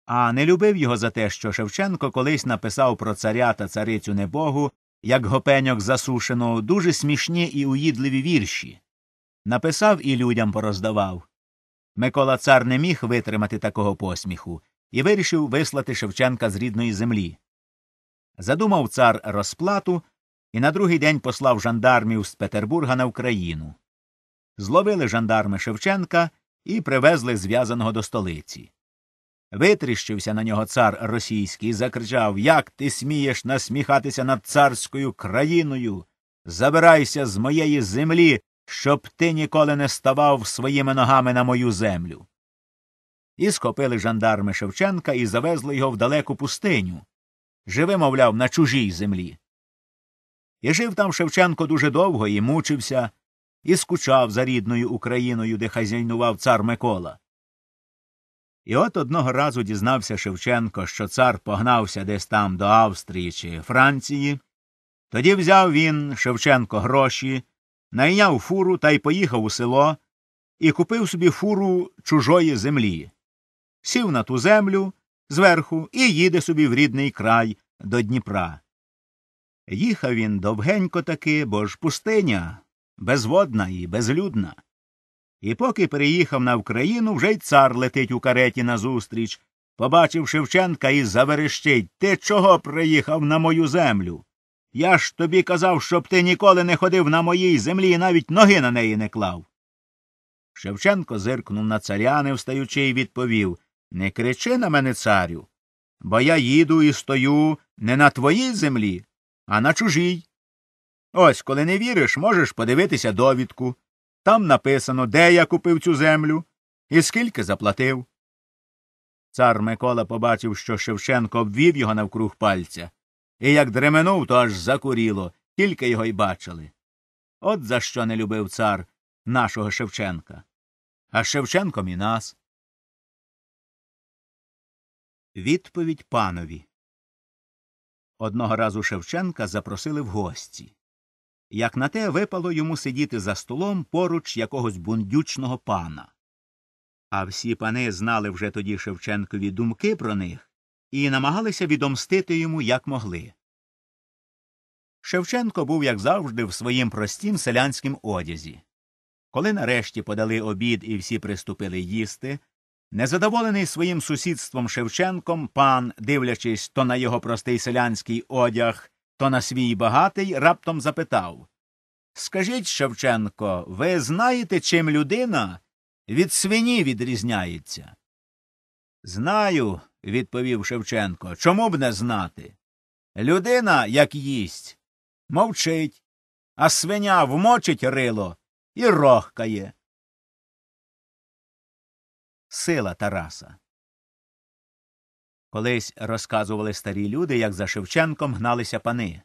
А не любив його за те, що Шевченко колись написав про царя та царицю небогу як гопеньок засушено, дуже смішні і уїдливі вірші. Написав і людям пороздавав. Микола цар не міг витримати такого посміху і вирішив вислати Шевченка з рідної землі. Задумав цар розплату і на другий день послав жандармів з Петербурга на Україну. Зловили жандарми Шевченка і привезли зв'язаного до столиці. Витріщився на нього цар російський, і закричав Як ти смієш насміхатися над царською країною? Забирайся з моєї землі, щоб ти ніколи не ставав своїми ногами на мою землю. І схопили жандарми Шевченка і завезли його в далеку пустиню. Живи, мовляв, на чужій землі. І жив там Шевченко дуже довго і мучився, і скучав за рідною Україною, де хазяйнував цар Микола. І от одного разу дізнався Шевченко, що цар погнався десь там до Австрії чи Франції. Тоді взяв він Шевченко гроші, найняв фуру та й поїхав у село і купив собі фуру чужої землі. Сів на ту землю зверху і їде собі в рідний край до Дніпра. Їхав він довгенько таки, бо ж пустиня безводна і безлюдна. І поки переїхав на Вкраїну, вже й цар летить у кареті назустріч. Побачив Шевченка і заверещить Ти чого приїхав на мою землю? Я ж тобі казав, щоб ти ніколи не ходив на моїй землі і навіть ноги на неї не клав. Шевченко зиркнув на царя, не встаючи, і відповів Не кричи на мене, царю, бо я їду і стою не на твоїй землі, а на чужій. Ось, коли не віриш, можеш подивитися довідку. Там написано, де я купив цю землю і скільки заплатив. Цар Микола побачив, що Шевченко обвів його навкруг пальця, і як дременув, то аж закуріло, тільки його й бачили. От за що не любив цар нашого Шевченка. А Шевченком і нас. Відповідь панові. Одного разу Шевченка запросили в гості як на те випало йому сидіти за столом поруч якогось бундючного пана. А всі пани знали вже тоді Шевченкові думки про них і намагалися відомстити йому, як могли. Шевченко був, як завжди, в своїм простім селянськім одязі. Коли нарешті подали обід і всі приступили їсти, незадоволений своїм сусідством Шевченком пан, дивлячись то на його простий селянський одяг, то на свій багатий раптом запитав Скажіть, Шевченко, ви знаєте, чим людина від свині відрізняється? Знаю, відповів Шевченко. Чому б не знати? Людина, як їсть, мовчить, а свиня вмочить рило і рохкає. Сила Тараса Колись розказували старі люди, як за Шевченком гналися пани.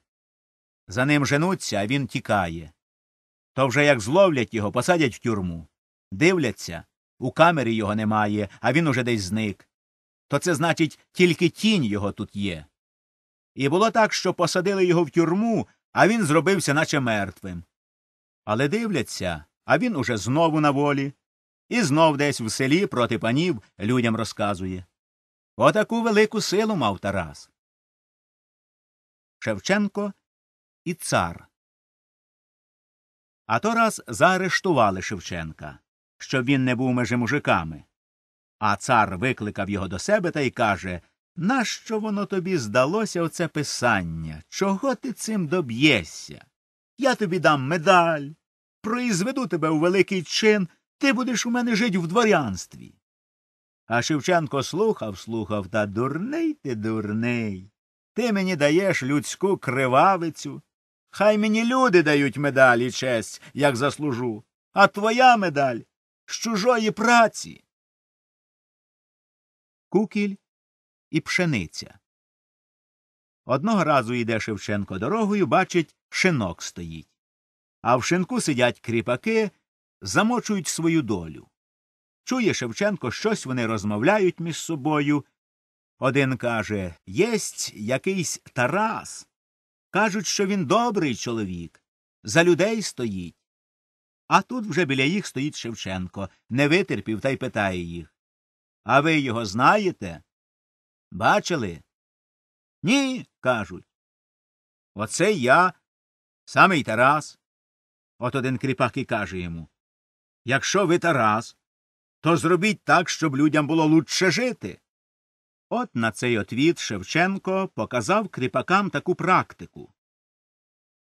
За ним женуться, а він тікає. То вже як зловлять його, посадять в тюрму. Дивляться у камері його немає, а він уже десь зник. То це значить, тільки тінь його тут є. І було так, що посадили його в тюрму, а він зробився, наче мертвим. Але дивляться, а він уже знову на волі, і знов десь в селі проти панів людям розказує. Отаку велику силу мав Тарас. Шевченко і цар. А то раз заарештували Шевченка, щоб він не був межи мужиками. А цар викликав його до себе та й каже Нащо воно тобі здалося оце писання? Чого ти цим доб'єшся? Я тобі дам медаль, произведу тебе у великий чин, ти будеш у мене жить в дворянстві. А Шевченко слухав, слухав та дурний ти дурний. Ти мені даєш людську кривавицю. Хай мені люди дають медаль і честь, як заслужу, а твоя медаль з чужої праці. Кукіль і пшениця. Одного разу йде Шевченко дорогою, бачить, шинок стоїть. А в шинку сидять кріпаки, замочують свою долю. Чує Шевченко, щось вони розмовляють між собою. Один каже Єсть якийсь Тарас. Кажуть, що він добрий чоловік. За людей стоїть. А тут вже біля їх стоїть Шевченко, не витерпів та й питає їх. А ви його знаєте? Бачили? Ні. кажуть. Оце я, самий Тарас. От один кріпак і каже йому Якщо ви Тарас, то зробіть так, щоб людям було лучше жити. От на цей отвіт Шевченко показав кріпакам таку практику.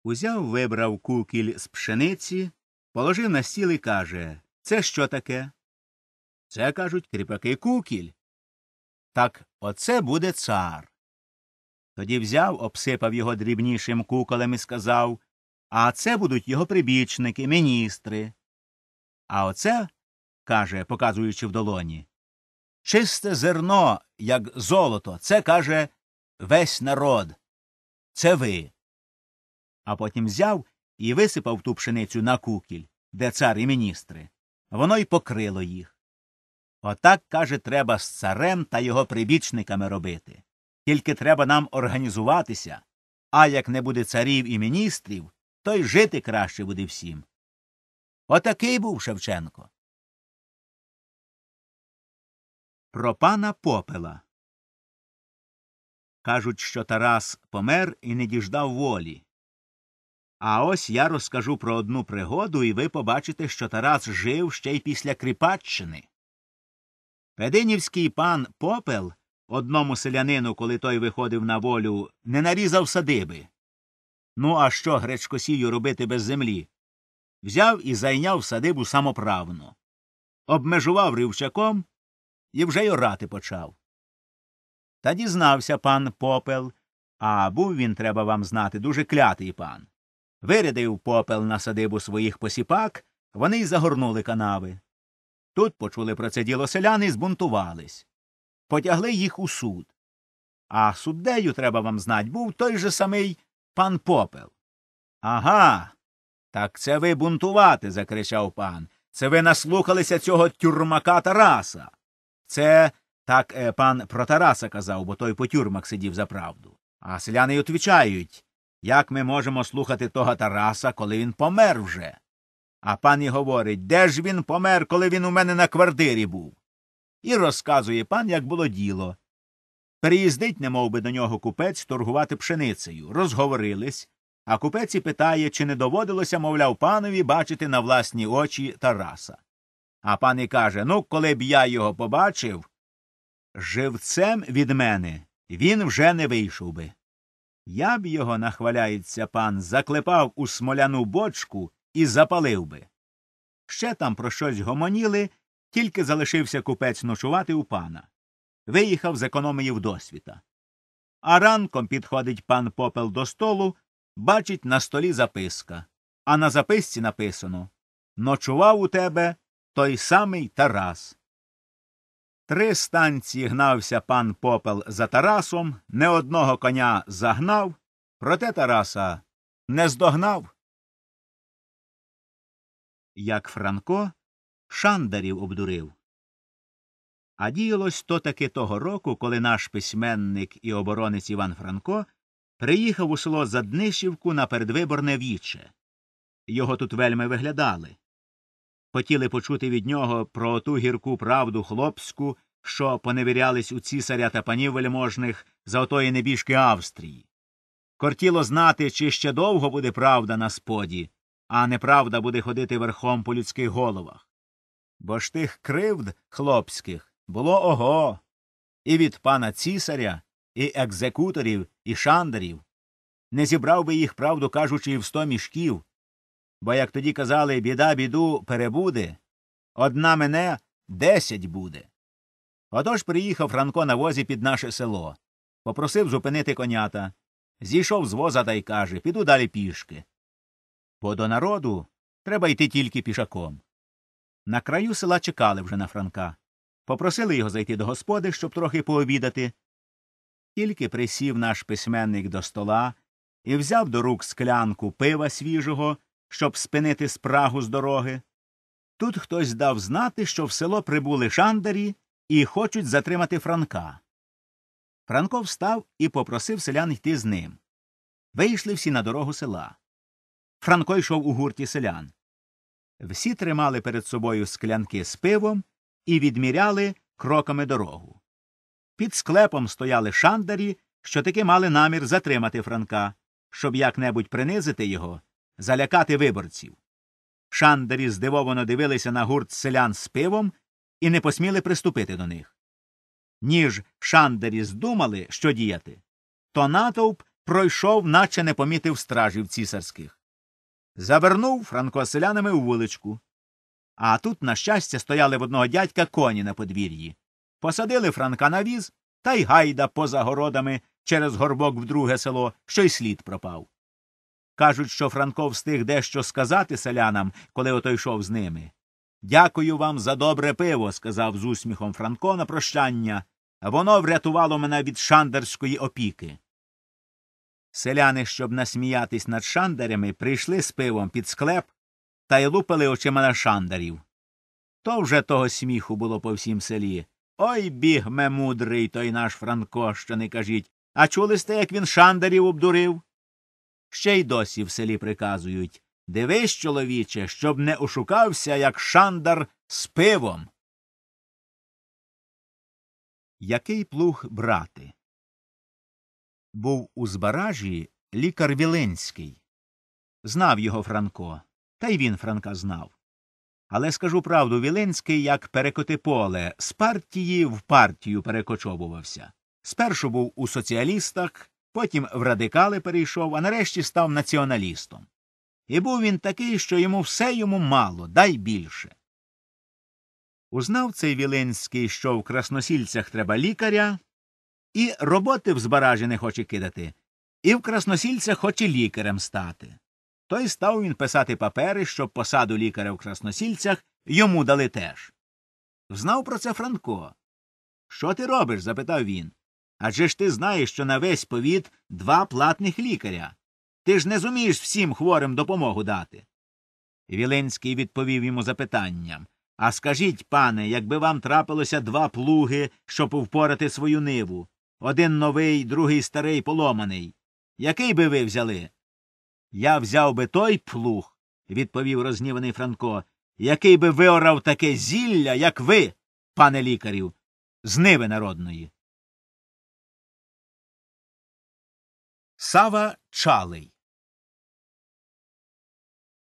Узяв, вибрав кукіль з пшениці, положив на стіл і каже Це що таке? Це кажуть кріпаки кукіль. Так оце буде цар. Тоді взяв, обсипав його дрібнішим куколем і сказав А це будуть його прибічники, міністри. А оце каже, показуючи в долоні. Чисте зерно, як золото, це каже весь народ. Це ви. А потім взяв і висипав ту пшеницю на кукіль, де цар і міністри. Воно й покрило їх. Отак, каже, треба з царем та його прибічниками робити. Тільки треба нам організуватися. А як не буде царів і міністрів, то й жити краще буде всім. Отакий був Шевченко. Про пана попела. Кажуть, що Тарас помер і не діждав волі. А ось я розкажу про одну пригоду, і ви побачите, що Тарас жив ще й після Кріпаччини. Пединівський пан попел одному селянину, коли той виходив на волю, не нарізав садиби. Ну, а що гречкосію робити без землі? Взяв і зайняв садибу самоправно, обмежував рівчаком і вже й орати почав. Та дізнався пан попел, а був він, треба вам знати, дуже клятий пан. Вирядив попел на садибу своїх посіпак, вони й загорнули канави. Тут почули про це діло селяни і збунтувались. Потягли їх у суд. А суддею, треба вам знати, був той же самий пан попел. Ага. Так це ви бунтувати. закричав пан. Це ви наслухалися цього тюрмака Тараса. Це так е, пан про Тараса казав, бо той по тюрмах сидів за правду. А селяни й отвічають як ми можемо слухати того Тараса, коли він помер вже. А пан і говорить де ж він помер, коли він у мене на квартирі був? І розказує пан, як було діло. Переїздить, немов би, до нього купець торгувати пшеницею. Розговорились, а купець і питає, чи не доводилося, мовляв, панові бачити на власні очі Тараса. А пан і каже Ну, коли б я його побачив, живцем від мене він вже не вийшов би. Я б його, нахваляється пан, заклепав у смоляну бочку і запалив би. Ще там про щось гомоніли, тільки залишився купець ночувати у пана. Виїхав з економії в досвіта. А ранком підходить пан попел до столу, бачить на столі записка. А на записці написано Ночував у тебе той самий Тарас. Три станції гнався пан попел за Тарасом, не одного коня загнав, проте Тараса не здогнав. Як Франко Шандарів обдурив. А діялось то таки того року, коли наш письменник і оборонець Іван Франко приїхав у село Заднишівку на передвиборне віче. Його тут вельми виглядали хотіли почути від нього про ту гірку правду хлопську, що поневірялись у цісаря та панів вельможних за отої небіжки Австрії. Кортіло знати, чи ще довго буде правда на споді, а неправда буде ходити верхом по людських головах. Бо ж тих кривд хлопських було ого. І від пана цісаря, і екзекуторів, і шандарів. Не зібрав би їх, правду кажучи, і в сто мішків, Бо, як тоді казали, біда біду перебуде, одна мене десять буде. Отож приїхав Франко на возі під наше село, попросив зупинити конята. Зійшов з воза та й каже піду далі пішки. Бо до народу треба йти тільки пішаком. На краю села чекали вже на Франка. Попросили його зайти до господи, щоб трохи пообідати. Тільки присів наш письменник до стола і взяв до рук склянку пива свіжого щоб спинити спрагу з дороги. Тут хтось дав знати, що в село прибули шандарі і хочуть затримати Франка. Франко встав і попросив селян йти з ним. Вийшли всі на дорогу села. Франко йшов у гурті селян. Всі тримали перед собою склянки з пивом і відміряли кроками дорогу. Під склепом стояли шандарі, що таки мали намір затримати Франка, щоб як небудь принизити його залякати виборців. Шандарі здивовано дивилися на гурт селян з пивом і не посміли приступити до них. Ніж шандарі здумали, що діяти, то натовп пройшов, наче не помітив стражів цісарських. Завернув Франко селянами у вуличку. А тут, на щастя, стояли в одного дядька коні на подвір'ї. Посадили Франка на віз та й гайда поза городами через горбок в друге село, що й слід пропав. Кажуть, що Франко встиг дещо сказати селянам, коли ото йшов з ними. Дякую вам за добре пиво, сказав з усміхом Франко на прощання. Воно врятувало мене від шандерської опіки. Селяни, щоб насміятись над шандерями, прийшли з пивом під склеп та й лупили очима на шандарів. То вже того сміху було по всім селі. Ой бігме мудрий той наш Франко, що не кажіть. А чули сте, як він шандарів обдурив? ще й досі в селі приказують Дивись, чоловіче, щоб не ошукався, як шандар з пивом. Який плуг брати? Був у Збаражі лікар Вілинський. Знав його Франко, та й він Франка знав. Але скажу правду Вілинський як перекоти поле, з партії в партію перекочовувався. Спершу був у соціалістах, потім в радикали перейшов, а нарешті став націоналістом. І був він такий, що йому все йому мало, дай більше. Узнав цей Віленський, що в красносільцях треба лікаря, і роботи в збаражі не хоче кидати, і в красносільцях хоче лікарем стати. Той став він писати папери, щоб посаду лікаря в красносільцях йому дали теж. Знав про це Франко. Що ти робиш? запитав він. Адже ж ти знаєш, що на весь повіт два платних лікаря. Ти ж не зумієш всім хворим допомогу дати. Вілинський відповів йому запитанням А скажіть, пане, якби вам трапилося два плуги, щоб впорати свою ниву один новий, другий старий поломаний. Який би ви взяли? Я взяв би той плуг, відповів розгніваний Франко, який би виорав таке зілля, як ви, пане лікарю, з ниви народної. Сава Чалий.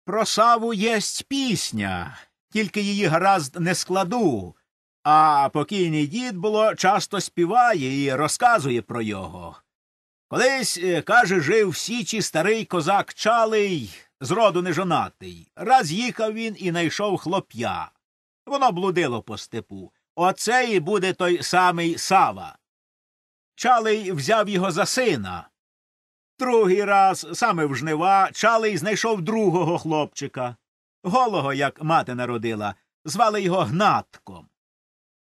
Про саву єсть пісня, тільки її гаразд не складу. А покійний дід було часто співає і розказує про його. Колись, е, каже, жив в Січі старий козак Чалий, зроду нежонатий. Раз їхав він і найшов хлоп'я. Воно блудило по степу. Оце і буде той самий сава. Чалий взяв його за сина. Другий раз, саме в жнива, чалий знайшов другого хлопчика. Голого, як мати народила, звали його Гнатком.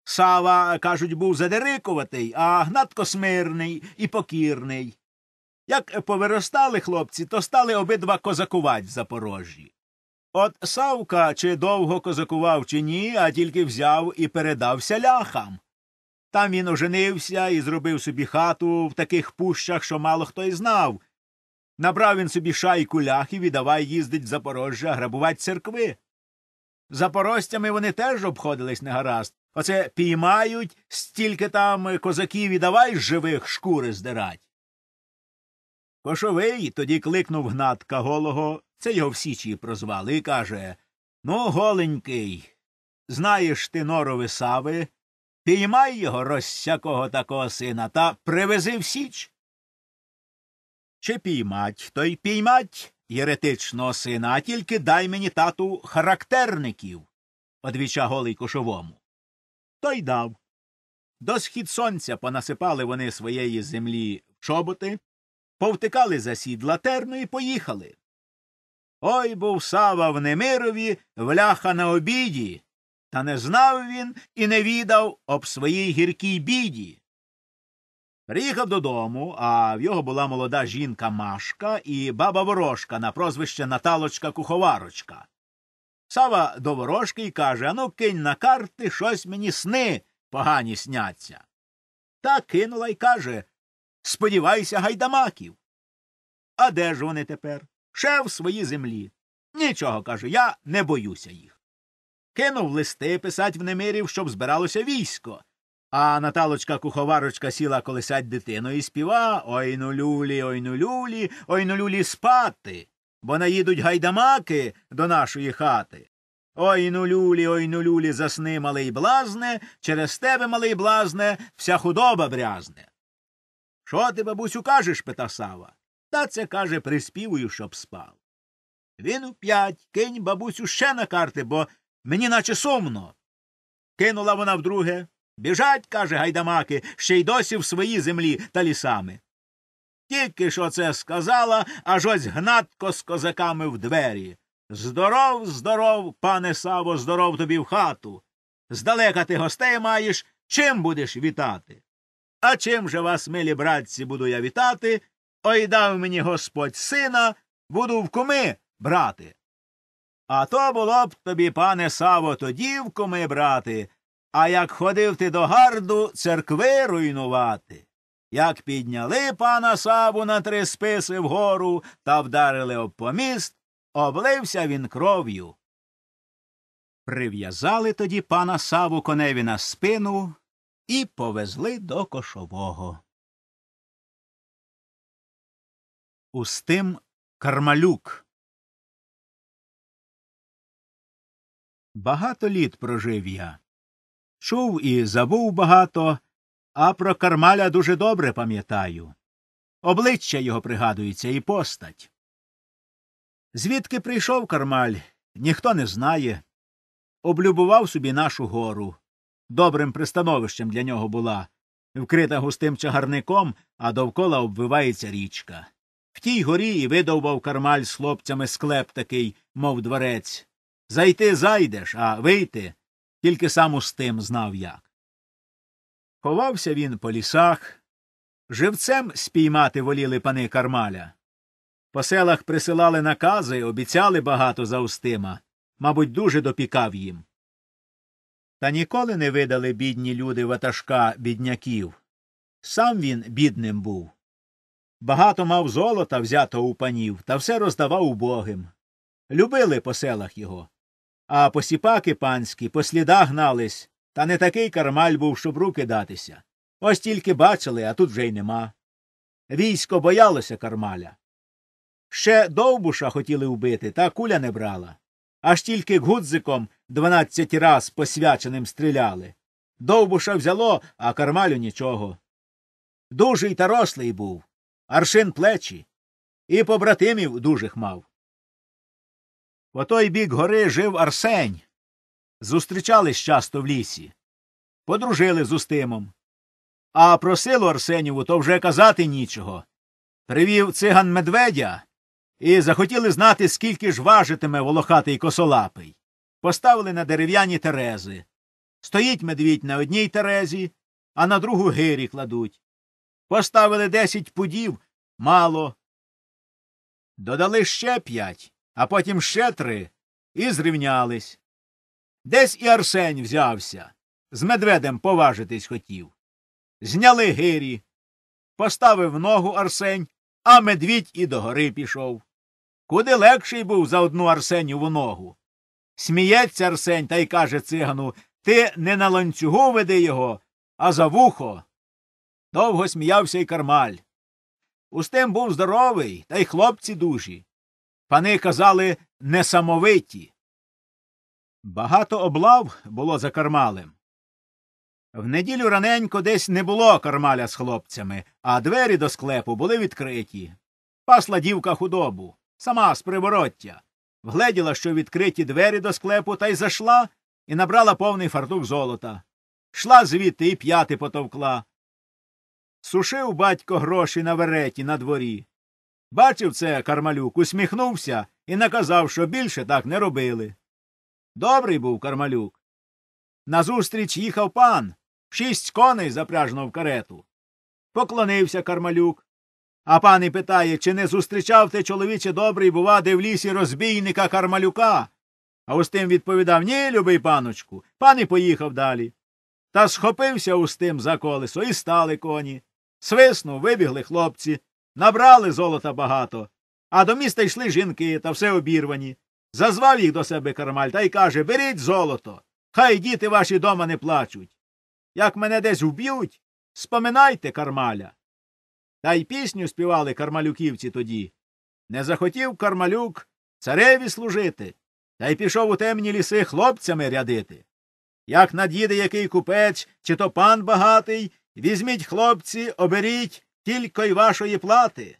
Сава, кажуть, був задерикуватий, а Гнатко смирний і покірний. Як повиростали хлопці, то стали обидва козакувать в Запорожжі. От Савка чи довго козакував, чи ні, а тільки взяв і передався ляхам. Там він оженився і зробив собі хату в таких пущах, що мало хто й знав. Набрав він собі шайку ляхів і давай їздить в Запорожжя грабувати церкви. Запорожцями вони теж обходились негаразд. Оце піймають стільки там козаків і давай живих шкури здирать. Кошовий тоді кликнув гнатка голого, це його в Січі прозвали, і каже Ну, голенький, знаєш ти норове сави, Піймай його розсякого такого сина та привези в січ. Чи піймать, то й піймать єретичного сина, а тільки дай мені тату характерників, одвіча голий кошовому. Той дав. До схід сонця понасипали вони своєї землі в чоботи, повтикали за сід латерну і поїхали. Ой був сава в Немирові, вляха на обіді, та не знав він і не відав об своїй гіркій біді. Приїхав додому, а в його була молода жінка Машка і баба Ворожка на прозвище Наталочка Куховарочка. Сава до ворожки й каже Ану, кинь на карти щось мені сни погані сняться. Та кинула й каже Сподівайся, гайдамаків. А де ж вони тепер? Ще в своїй землі. Нічого каже, я не боюся їх кинув листи писать в Немирів, щоб збиралося військо. А Наталочка куховарочка сіла колесать дитиною і співа Ой ну люлі, ой ну люлі, ой ну люлі спати, бо наїдуть гайдамаки до нашої хати. Ой ну люлі, ой ну люлі, засни, малий блазне, через тебе, малий блазне, вся худоба брязне. Що ти, бабусю, кажеш? пита Сава. Та це, каже, приспівую, щоб спав. Він уп'ять, кинь, бабусю, ще на карти, бо Мені наче сумно. Кинула вона вдруге. Біжать, каже, гайдамаки, ще й досі в своїй землі та лісами. Тільки що це сказала, аж ось гнатко з козаками в двері. Здоров, здоров, пане Саво, здоров тобі в хату. Здалека ти гостей маєш, чим будеш вітати? А чим же вас, милі братці, буду я вітати? Ой дав мені господь сина, буду в куми брати. А то було б тобі, пане Саво, то дівку ми брати, а як ходив ти до гарду церкви руйнувати. Як підняли пана Саву на три списи вгору та вдарили об поміст, облився він кров'ю. Прив'язали тоді пана Саву коневі на спину і повезли до кошового. Устим Кармалюк Багато літ прожив я. Чув і забув багато, а про Кармаля дуже добре пам'ятаю. Обличчя його пригадується і постать. Звідки прийшов Кармаль, ніхто не знає. Облюбував собі нашу гору. Добрим пристановищем для нього була, вкрита густим чагарником, а довкола обвивається річка. В тій горі і видовбав Кармаль з хлопцями склеп такий, мов дворець. Зайти зайдеш, а вийти тільки сам з тим знав як. Ховався він по лісах. Живцем спіймати воліли пани Кармаля. По селах присилали накази, обіцяли багато за Устима. Мабуть, дуже допікав їм. Та ніколи не видали бідні люди ватажка бідняків. Сам він бідним був. Багато мав золота взято у панів та все роздавав убогим. Любили по селах його а посіпаки панські по слідах гнались, та не такий кармаль був, щоб руки датися. Ось тільки бачили, а тут вже й нема. Військо боялося кармаля. Ще довбуша хотіли вбити, та куля не брала. Аж тільки гудзиком дванадцять раз посвяченим стріляли. Довбуша взяло, а кармалю нічого. Дужий та рослий був, аршин плечі, і побратимів дужих мав. По той бік гори жив Арсень. Зустрічались часто в лісі. Подружили з Устимом. А про силу Арсенєву то вже казати нічого. Привів циган медведя і захотіли знати, скільки ж важитиме волохатий косолапий. Поставили на дерев'яні терези. Стоїть медвідь на одній терезі, а на другу гирі кладуть. Поставили десять пудів мало. Додали ще п'ять а потім ще три, і зрівнялись. Десь і Арсень взявся. З медведем поважитись хотів. Зняли гирі. Поставив ногу Арсень, а медвідь і до гори пішов. Куди легший був за одну Арсеніву ногу. Сміється Арсень та й каже цигану Ти не на ланцюгу веди його, а за вухо. Довго сміявся й кармаль. Устим був здоровий, та й хлопці дужі пани казали несамовиті. Багато облав було за кармалем. В неділю раненько десь не було кармаля з хлопцями, а двері до склепу були відкриті. Пасла дівка худобу, сама з привороття. Вгледіла, що відкриті двері до склепу, та й зайшла і набрала повний фартук золота. Шла звідти і п'яти потовкла. Сушив батько гроші на вереті на дворі. Бачив це Кармалюк, усміхнувся і наказав, що більше так не робили. Добрий був Кармалюк. Назустріч їхав пан. Шість коней запряжено в карету. Поклонився Кармалюк. А пан і питає, чи не зустрічав ти, чоловіче, добрий, бува, де в лісі розбійника Кармалюка? А Устим відповідав Ні, любий паночку. Пан і поїхав далі. Та схопився Устим за колесо і стали коні. Свиснув, вибігли хлопці. Набрали золота багато, а до міста йшли жінки та все обірвані. Зазвав їх до себе кармаль та й каже Беріть золото. Хай діти ваші дома не плачуть. Як мене десь вб'ють, споминайте кармаля. Та й пісню співали кармалюківці тоді. Не захотів кармалюк цареві служити, та й пішов у темні ліси хлопцями рядити. Як над'їде який купець, чи то пан багатий, візьміть хлопці, оберіть тільки й вашої плати.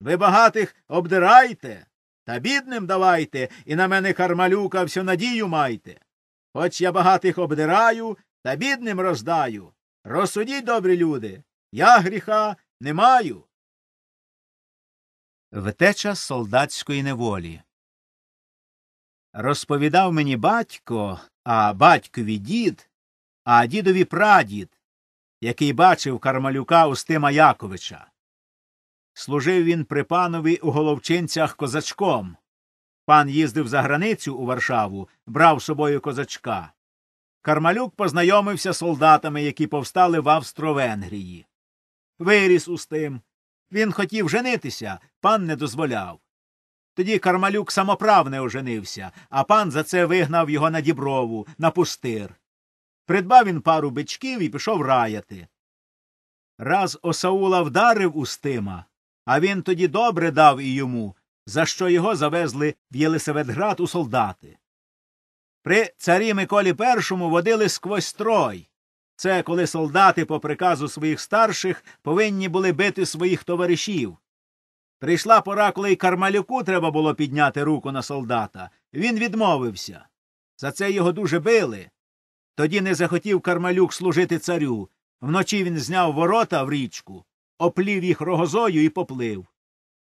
Ви багатих обдирайте, та бідним давайте, і на мене Кармалюка всю надію майте. Хоч я багатих обдираю та бідним роздаю. Розсудіть, добрі люди, я гріха не маю. Втеча солдатської неволі. Розповідав мені батько, а батькові дід, а дідові прадід, який бачив Кармалюка Устима Яковича. Служив він при панові у головчинцях козачком. Пан їздив за границю у Варшаву, брав з собою козачка. Кармалюк познайомився з солдатами, які повстали в Австро-Венгрії. Виріс Устим. Він хотів женитися, пан не дозволяв. Тоді Кармалюк самоправне оженився, а пан за це вигнав його на діброву, на пустир. Придбав він пару бичків і пішов раяти. Раз Осаула вдарив Устима, а він тоді добре дав і йому, за що його завезли в Єлисаветград у солдати. При царі Миколі І водили сквозь строй. Це коли солдати, по приказу своїх старших, повинні були бити своїх товаришів. Прийшла пора, коли й Кармалюку треба було підняти руку на солдата. Він відмовився. За це його дуже били. Тоді не захотів Кармалюк служити царю. Вночі він зняв ворота в річку, оплів їх рогозою і поплив.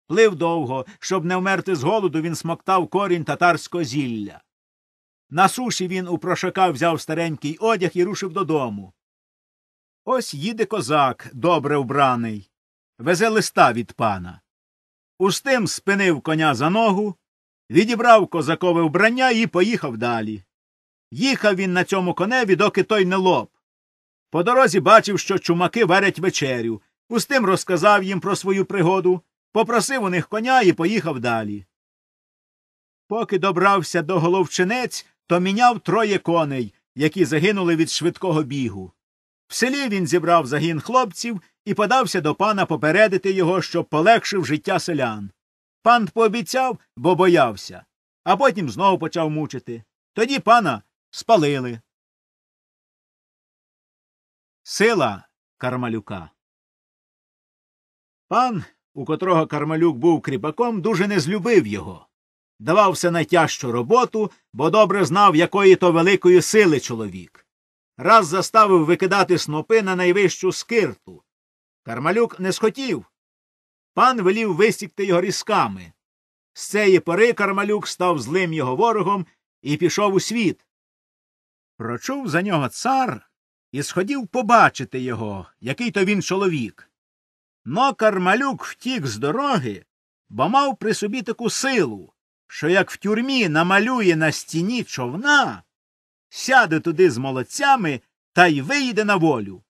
Плив довго, щоб не вмерти з голоду, він смоктав корінь татарського зілля. На суші він у прошака взяв старенький одяг і рушив додому. Ось їде козак, добре вбраний, везе листа від пана. Устим спинив коня за ногу, відібрав козакове вбрання і поїхав далі. Їхав він на цьому коневі, доки той не лоб. По дорозі бачив, що чумаки варять вечерю, Устим розказав їм про свою пригоду, попросив у них коня і поїхав далі. Поки добрався до головчинець, то міняв троє коней, які загинули від швидкого бігу. В селі він зібрав загін хлопців і подався до пана попередити його, щоб полегшив життя селян. Пан пообіцяв, бо боявся, а потім знову почав мучити. Тоді пана спалили. Сила Кармалюка. Пан, у котрого Кармалюк був кріпаком, дуже не злюбив його. Давався найтяжчу роботу, бо добре знав, якої то великої сили чоловік. Раз заставив викидати снопи на найвищу скирту. Кармалюк не схотів. Пан велів висікти його різками. З цієї пори Кармалюк став злим його ворогом і пішов у світ. Прочув за нього цар і сходів побачити його, який то він чоловік. Но Кармалюк втік з дороги, бо мав при собі таку силу, що як в тюрмі намалює на стіні човна, сяде туди з молодцями та й вийде на волю.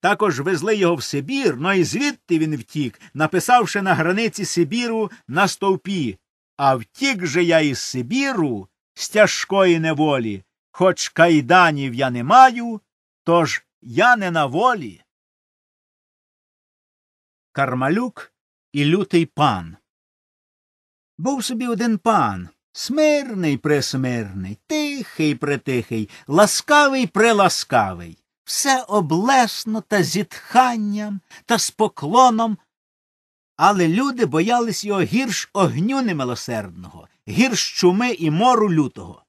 Також везли його в Сибір, но і звідти він втік, написавши на границі Сибіру на стовпі. А втік же я із Сибіру з тяжкої неволі. Хоч кайданів я не маю, тож я не на волі. Кармалюк і лютий пан. Був собі один пан. Смирний присмирний, тихий притихий, ласкавий приласкавий, все облесно та зітханням та з поклоном. Але люди боялись його гірш огню немилосердного, гірш чуми і мору лютого.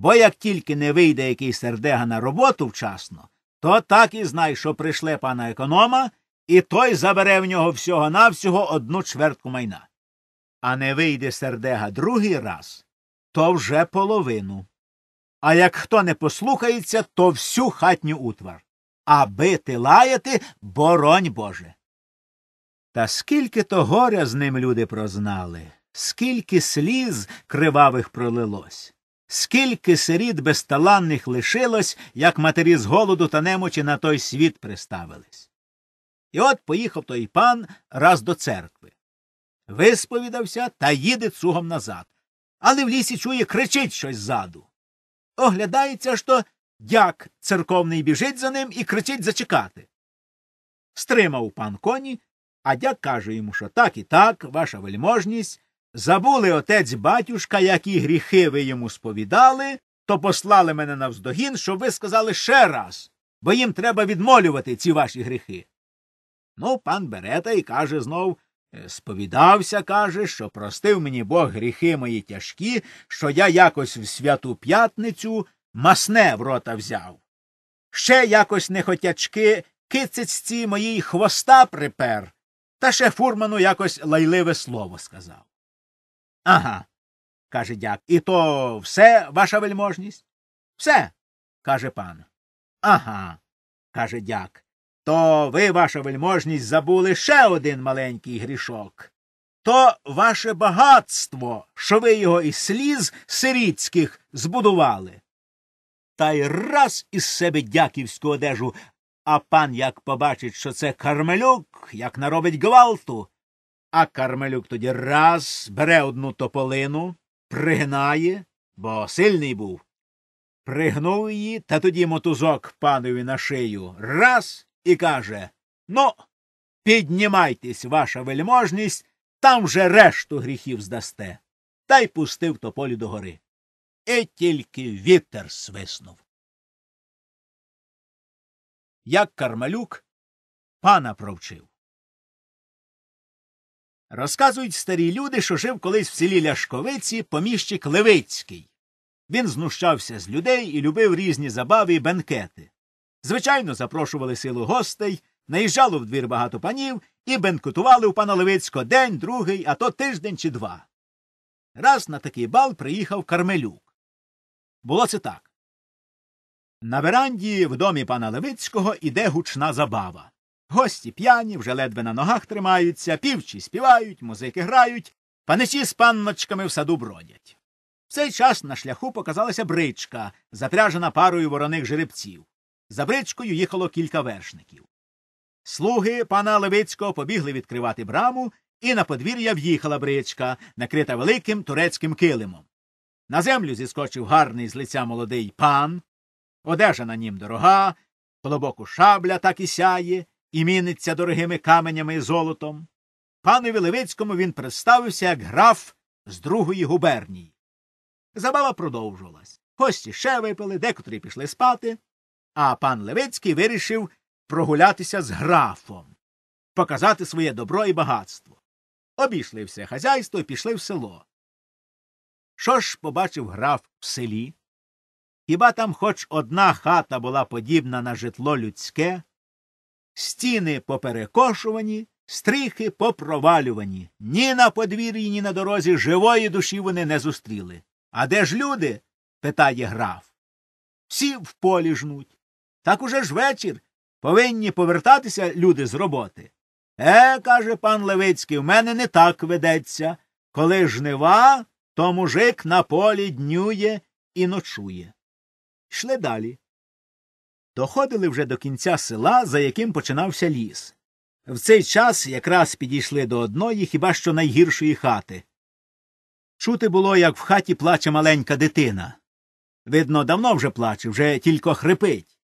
Бо як тільки не вийде який сердега на роботу вчасно, то так і знай, що прийшле пана економа, і той забере в нього всього навсього одну чвертку майна. А не вийде сердега другий раз, то вже половину. А як хто не послухається, то всю хатню утвар. А бити лаяти боронь Боже. Та скільки то горя з ним люди прознали, скільки сліз кривавих пролилось. Скільки сиріт безталанних лишилось, як матері з голоду та немочі на той світ приставились. І от поїхав той пан раз до церкви. Висповідався та їде цугом назад. Але в лісі чує, кричить щось ззаду. Оглядається, що дяк церковний біжить за ним і кричить зачекати. Стримав пан коні, а дяк каже йому, що так і так, ваша вельможність, Забули отець батюшка, які гріхи ви йому сповідали, то послали мене навздогін, щоб ви сказали ще раз, бо їм треба відмолювати ці ваші гріхи. Ну, пан берета й каже знов «Е, сповідався, каже, що простив мені Бог гріхи мої тяжкі, що я якось в святу п'ятницю масне в рота взяв. Ще якось нехотячки кицецьці моїй хвоста припер, та ще фурману якось лайливе слово сказав. Ага. каже дяк. І то все ваша вельможність? Все. каже пан. Ага. каже дяк. То ви, ваша вельможність, забули ще один маленький грішок. То ваше багатство, що ви його із сліз сиріцьких збудували. Та й раз із себе дяківську одежу, а пан як побачить, що це Кармелюк, як наробить гвалту, а Кармелюк тоді раз бере одну тополину, пригнає, бо сильний був. Пригнув її та тоді мотузок панові на шию раз і каже Ну, піднімайтесь, ваша вельможність, там вже решту гріхів здасте. Та й пустив тополі до гори. І тільки вітер свиснув. Як Кармалюк пана провчив. Розказують старі люди, що жив колись в селі Ляшковиці поміщик Левицький. Він знущався з людей і любив різні забави і бенкети. Звичайно, запрошували силу гостей, наїжджало в двір багато панів і бенкетували у пана Левицького день, другий, а то тиждень чи два. Раз на такий бал приїхав Кармелюк. Було це так. На веранді в домі пана Левицького іде гучна забава. Гості п'яні, вже ледве на ногах тримаються, півчі співають, музики грають, паничі з панночками в саду бродять. В цей час на шляху показалася бричка, запряжена парою вороних жеребців. За бричкою їхало кілька вершників. Слуги пана Левицького побігли відкривати браму, і на подвір'я в'їхала бричка, накрита великим турецьким килимом. На землю зіскочив гарний з лиця молодий пан. Одежа на нім дорога, колобоку шабля так і сяє і міниться дорогими каменями і золотом. Панові Левицькому він представився як граф з другої губернії. Забава продовжувалась. Гості ще випили, декотрі пішли спати, а пан Левицький вирішив прогулятися з графом, показати своє добро і багатство. Обійшли все хазяйство і пішли в село. Що ж побачив граф в селі? Хіба там хоч одна хата була подібна на житло людське? стіни поперекошувані, стрихи попровалювані. Ні на подвір'ї, ні на дорозі живої душі вони не зустріли. А де ж люди? питає граф. Всі в полі жнуть. Так уже ж вечір. Повинні повертатися люди з роботи. Е, каже пан Левицький, в мене не так ведеться. Коли жнива, то мужик на полі днює і ночує. Йшли далі доходили вже до кінця села, за яким починався ліс. В цей час якраз підійшли до одної хіба що найгіршої хати. Чути було, як в хаті плаче маленька дитина. Видно, давно вже плаче, вже тільки хрипить.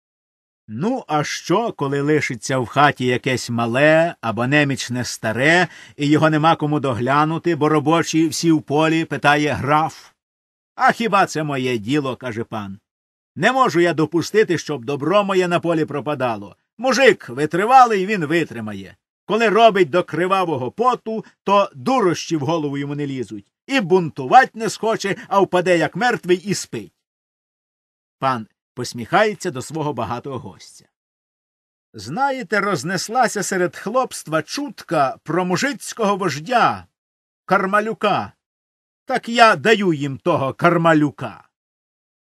Ну, а що, коли лишиться в хаті якесь мале або немічне старе, і його нема кому доглянути, бо робочі всі в полі, питає граф. А хіба це моє діло? каже пан. Не можу я допустити, щоб добро моє на полі пропадало. Мужик витривалий він витримає. Коли робить до кривавого поту, то дурощі в голову йому не лізуть. І бунтувать не схоче, а впаде, як мертвий, і спить. Пан посміхається до свого багатого гостя. Знаєте, рознеслася серед хлопства чутка про мужицького вождя, кармалюка. Так я даю їм того кармалюка.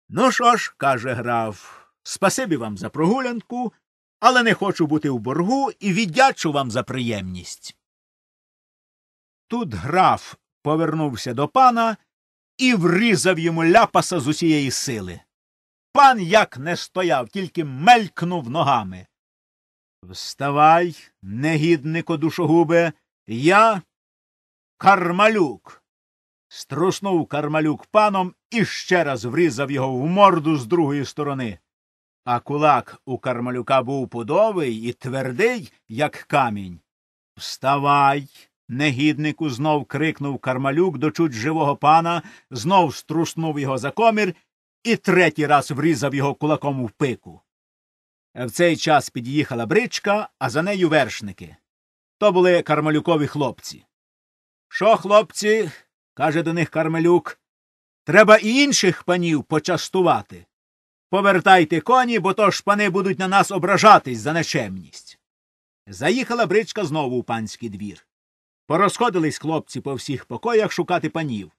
Ну що ж, каже граф, спасибі вам за прогулянку, але не хочу бути в боргу і віддячу вам за приємність. Тут граф повернувся до пана і врізав йому ляпаса з усієї сили. Пан як не стояв, тільки мелькнув ногами. Вставай, негіднико душогубе, я Кармалюк струшнув кармалюк паном і ще раз врізав його в морду з другої сторони. А кулак у кармалюка був пудовий і твердий, як камінь. Вставай, негіднику, знов крикнув кармалюк до чуть живого пана, знов струшнув його за комір і третій раз врізав його кулаком в пику. В цей час під'їхала бричка, а за нею вершники. То були кармалюкові хлопці. Що, хлопці, каже до них Кармелюк. Треба і інших панів почастувати. Повертайте коні, бо то ж пани будуть на нас ображатись за нечемність. Заїхала бричка знову у панський двір. Порозходились хлопці по всіх покоях шукати панів.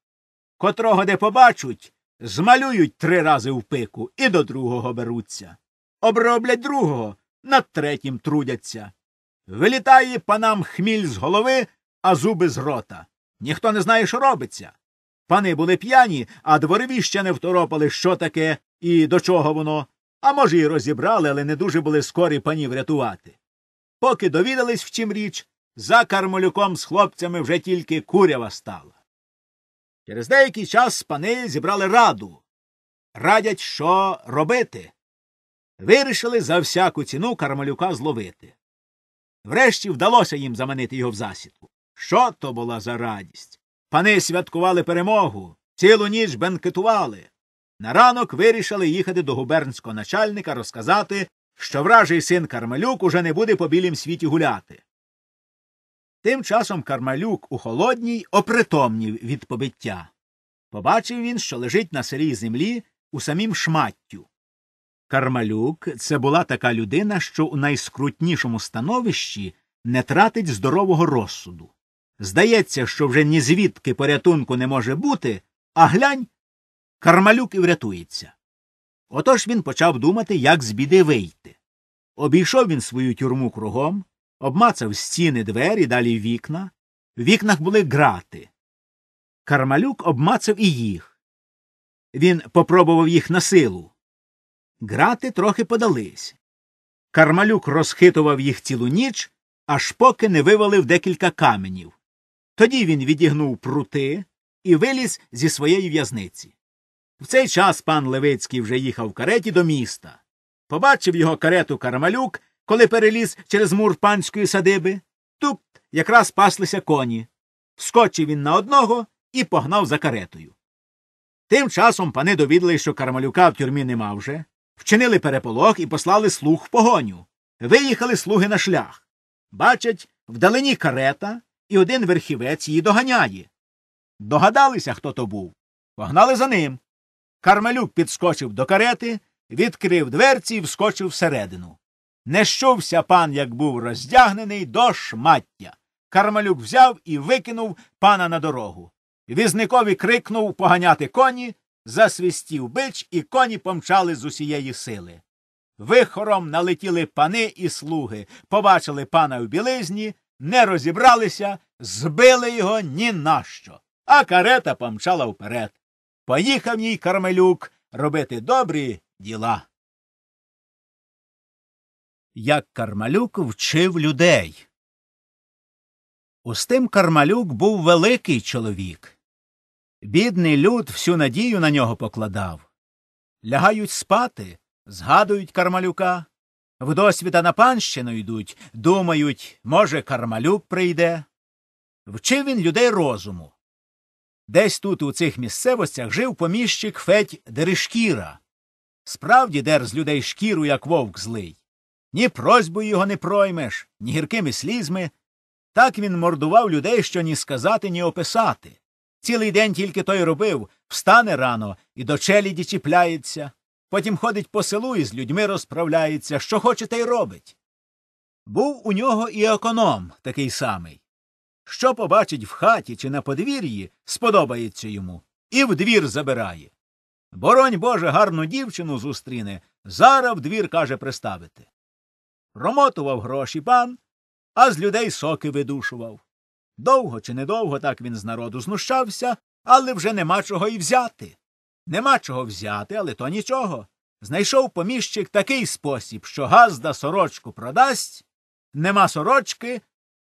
Котрого де побачуть, змалюють три рази в пику і до другого беруться. Оброблять другого, над третім трудяться. Вилітає панам хміль з голови, а зуби з рота. Ніхто не знає, що робиться. Пани були п'яні, а дворові ще не второпали, що таке і до чого воно. А може, і розібрали, але не дуже були скорі панів рятувати. Поки довідались, в чим річ, за Кармолюком з хлопцями вже тільки курява стала. Через деякий час пани зібрали раду. Радять, що робити. Вирішили за всяку ціну Кармолюка зловити. Врешті вдалося їм заманити його в засідку. Що то була за радість? Пани святкували перемогу, цілу ніч бенкетували. На ранок вирішили їхати до губернського начальника розказати, що вражий син Кармалюк уже не буде по білім світі гуляти. Тим часом Кармалюк у холодній опритомнів від побиття. Побачив він, що лежить на сирій землі у самім шматтю. Кармалюк це була така людина, що у найскрутнішому становищі не тратить здорового розсуду. Здається, що вже ні звідки порятунку не може бути, а глянь, Кармалюк і врятується. Отож він почав думати, як з біди вийти. Обійшов він свою тюрму кругом, обмацав стіни двері, далі вікна. В вікнах були грати. Кармалюк обмацав і їх. Він попробував їх на силу. Грати трохи подались. Кармалюк розхитував їх цілу ніч, аж поки не вивалив декілька каменів. Тоді він відігнув прути і виліз зі своєї в'язниці. В цей час пан Левицький вже їхав в кареті до міста. Побачив його карету Кармалюк, коли переліз через мур панської садиби. Тут якраз паслися коні. Вскочив він на одного і погнав за каретою. Тим часом пани довідали, що Кармалюка в тюрмі нема вже, вчинили переполох і послали слуг в погоню. Виїхали слуги на шлях. Бачать, вдалині карета, і один верхівець її доганяє. Догадалися, хто то був. Погнали за ним. Кармелюк підскочив до карети, відкрив дверці і вскочив всередину. Не щувся пан, як був роздягнений до шмаття. Кармелюк взяв і викинув пана на дорогу. Візникові крикнув поганяти коні, засвістів бич, і коні помчали з усієї сили. Вихором налетіли пани і слуги, побачили пана в білизні, не розібралися, збили його ні на що, а карета помчала вперед. Поїхав їй Кармелюк робити добрі діла. Як Кармалюк вчив людей. Устим Кармалюк був великий чоловік. Бідний люд всю надію на нього покладав. Лягають спати, згадують Кармалюка. В досвіта на панщину йдуть, думають, може, Кармалюк прийде. Вчив він людей розуму. Десь тут, у цих місцевостях, жив поміщик Федь Деришкіра. Справді дер з людей шкіру, як вовк злий. Ні просьбою його не проймеш, ні гіркими слізми. Так він мордував людей, що ні сказати, ні описати. Цілий день тільки той робив, встане рано і до челіді чіпляється потім ходить по селу і з людьми розправляється, що хоче, те й робить. Був у нього і економ такий самий. Що побачить в хаті чи на подвір'ї, сподобається йому, і в двір забирає. Боронь Боже, гарну дівчину зустріне, зараз в двір каже приставити. Промотував гроші пан, а з людей соки видушував. Довго чи недовго так він з народу знущався, але вже нема чого й взяти. Нема чого взяти, але то нічого. Знайшов поміщик такий спосіб, що газда сорочку продасть, нема сорочки,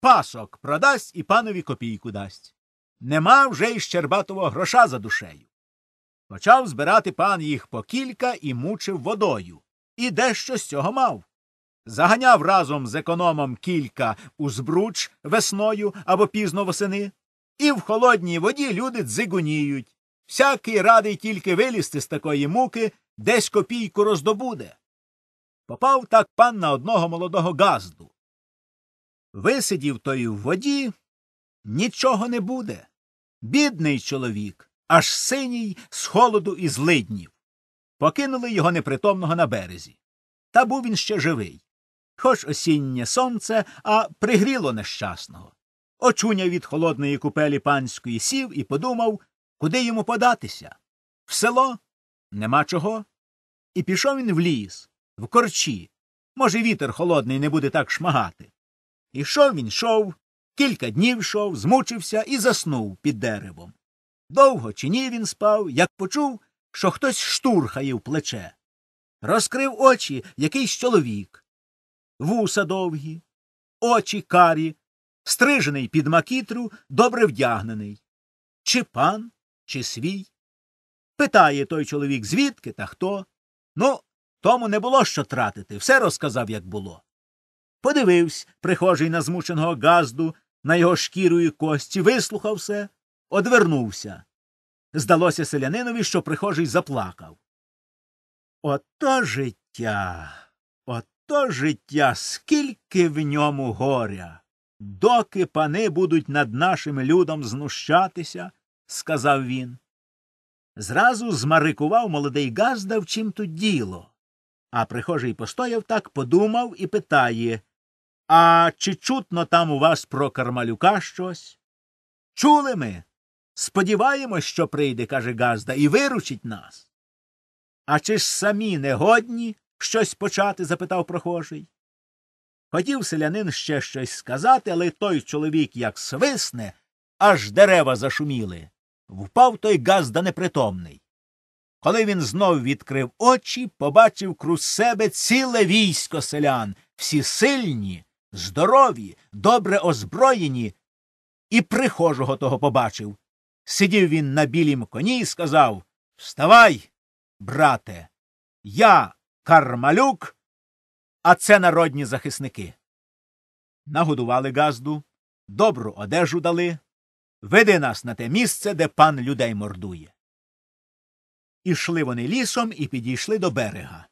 пасок продасть і панові копійку дасть. Нема вже й щербатого гроша за душею. Почав збирати пан їх по кілька і мучив водою. І дещо з цього мав. Заганяв разом з економом кілька у збруч весною або пізно восени, і в холодній воді люди дзигуніють. Всякий радий тільки вилізти з такої муки, десь копійку роздобуде. Попав так пан на одного молодого газду. Висидів той в воді, нічого не буде. Бідний чоловік, аж синій з холоду і злиднів. Покинули його непритомного на березі. Та був він ще живий. Хоч осіннє сонце, а пригріло нещасного. Очуняв від холодної купелі панської сів і подумав, Куди йому податися? В село нема чого. І пішов він в ліс, в корчі. Може, вітер холодний не буде так шмагати. Ішов він йшов, кілька днів йшов, змучився і заснув під деревом. Довго чи ні він спав, як почув, що хтось штурхає в плече. Розкрив очі якийсь чоловік. Вуса довгі, очі карі, стрижений під макітру, добре вдягнений. Чи пан, чи свій? Питає той чоловік, звідки та хто. Ну, тому не було що тратити, все розказав, як було. Подивився прихожий на змученого газду, на його шкіру і кості, вислухав все, одвернувся. Здалося селянинові, що прихожий заплакав. Ото життя, ото життя, скільки в ньому горя. Доки пани будуть над нашим людом знущатися, сказав він. Зразу змарикував молодий Газда, в чим тут діло. А прихожий постояв так, подумав і питає А чи чутно там у вас про Кармалюка щось? Чули ми. Сподіваємось, що прийде, каже Газда, і виручить нас. А чи ж самі негодні щось почати? запитав прохожий. Хотів селянин ще щось сказати, але той чоловік як свисне, аж дерева зашуміли впав той Газда непритомний. Коли він знов відкрив очі, побачив круз себе ціле військо селян, всі сильні, здорові, добре озброєні, і прихожого того побачив. Сидів він на білім коні і сказав Вставай, брате, я кармалюк, а це народні захисники. Нагодували Газду, добру одежу дали, Веди нас на те місце, де пан людей мордує. Ішли вони лісом і підійшли до берега.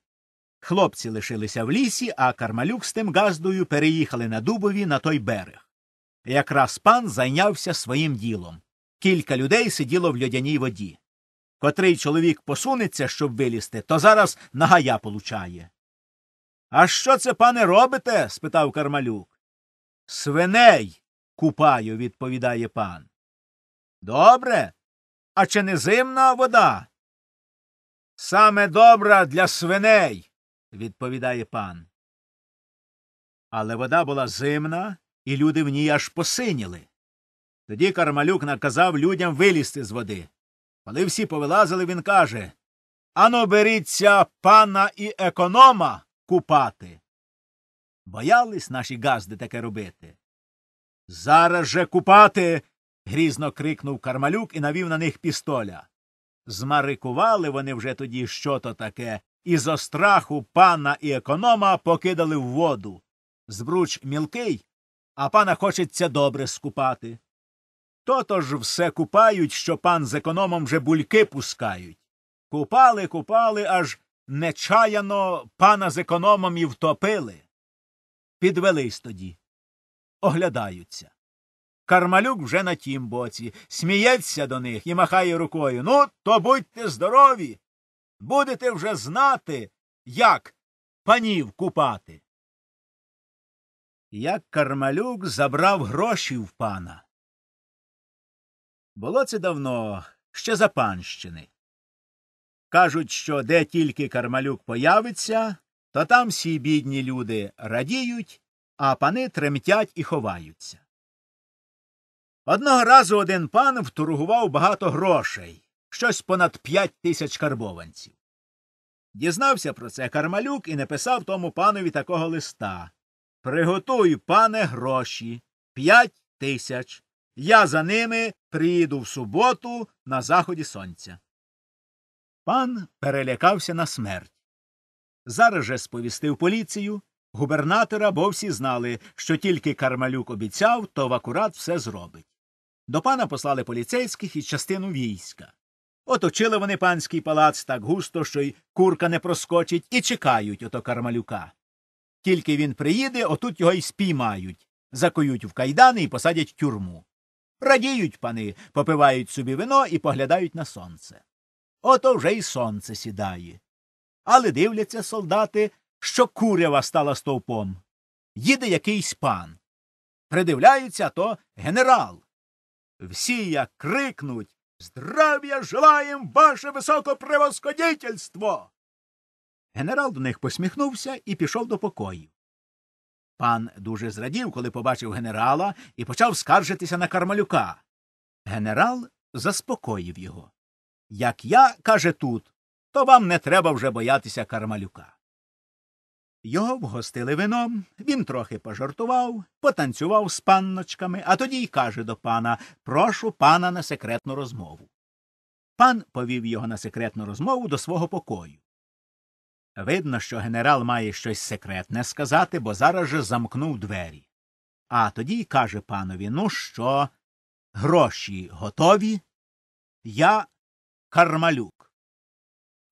Хлопці лишилися в лісі, а Кармалюк з тим газдою переїхали на дубові на той берег. Якраз пан зайнявся своїм ділом. Кілька людей сиділо в льодяній воді. Котрий чоловік посунеться, щоб вилізти, то зараз нагая получає. А що це, пане, робите? спитав Кармалюк. Свиней купаю, відповідає пан. Добре. А чи не зимна вода? Саме добра для свиней, відповідає пан. Але вода була зимна, і люди в ній аж посиніли. Тоді Кармалюк наказав людям вилізти з води. Коли всі повилазили, він каже Ано беріться пана і економа купати. Боялись наші газди таке робити. Зараз же купати грізно крикнув Кармалюк і навів на них пістоля. Змарикували вони вже тоді що то таке, і зо страху пана і економа покидали в воду. Збруч мілкий, а пана хочеться добре скупати. То-то ж все купають, що пан з економом вже бульки пускають. Купали, купали, аж нечаяно пана з економом і втопили. Підвелись тоді. Оглядаються. Кармалюк вже на тім боці, сміється до них і махає рукою Ну, то будьте здорові. Будете вже знати, як панів купати. Як Кармалюк забрав гроші в пана. Було це давно ще за панщини. Кажуть, що де тільки Кармалюк появиться, то там всі бідні люди радіють, а пани тремтять і ховаються. Одного разу один пан вторгував багато грошей, щось понад п'ять тисяч карбованців. Дізнався про це Кармалюк і написав тому панові такого листа Приготуй, пане, гроші п'ять тисяч. Я за ними приїду в суботу на заході сонця. Пан перелякався на смерть. Зараз же сповістив поліцію. Губернатора, бо всі знали, що тільки Кармалюк обіцяв, то в акурат все зробить. До пана послали поліцейських і частину війська. Оточили вони панський палац так густо, що й курка не проскочить, і чекають ото Кармалюка. Тільки він приїде, отут його й спіймають, закоють в кайдани і посадять в тюрму. Радіють пани, попивають собі вино і поглядають на сонце. Ото вже й сонце сідає. Але дивляться солдати, що курява стала стовпом. Їде якийсь пан. Придивляються, то генерал. Всі як крикнуть Здрав'я желаєм, ваше високопревосходітельство! Генерал до них посміхнувся і пішов до покоїв. Пан дуже зрадів, коли побачив генерала, і почав скаржитися на Кармалюка. Генерал заспокоїв його. Як я, каже, тут, то вам не треба вже боятися Кармалюка. Його вгостили вином, він трохи пожартував, потанцював з панночками, а тоді й каже до пана Прошу пана на секретну розмову. Пан повів його на секретну розмову до свого покою. Видно, що генерал має щось секретне сказати, бо зараз же замкнув двері. А тоді й каже панові Ну що, гроші готові? Я Кармалюк.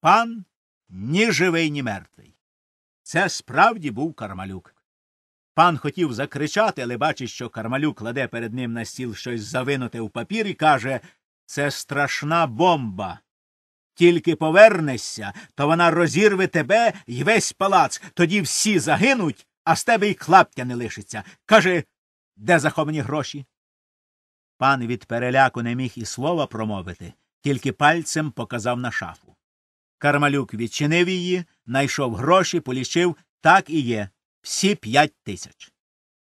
Пан ні живий, ні мертвий. Це справді був Кармалюк. Пан хотів закричати, але бачить, що Кармалюк кладе перед ним на стіл щось завинуте в папір і каже Це страшна бомба. Тільки повернешся, то вона розірве тебе і весь палац, тоді всі загинуть, а з тебе й клаптя не лишиться. Кажи, де заховані гроші? Пан від переляку не міг і слова промовити, тільки пальцем показав на шафу. Кармалюк відчинив її, найшов гроші, полічив так і є. Всі п'ять тисяч.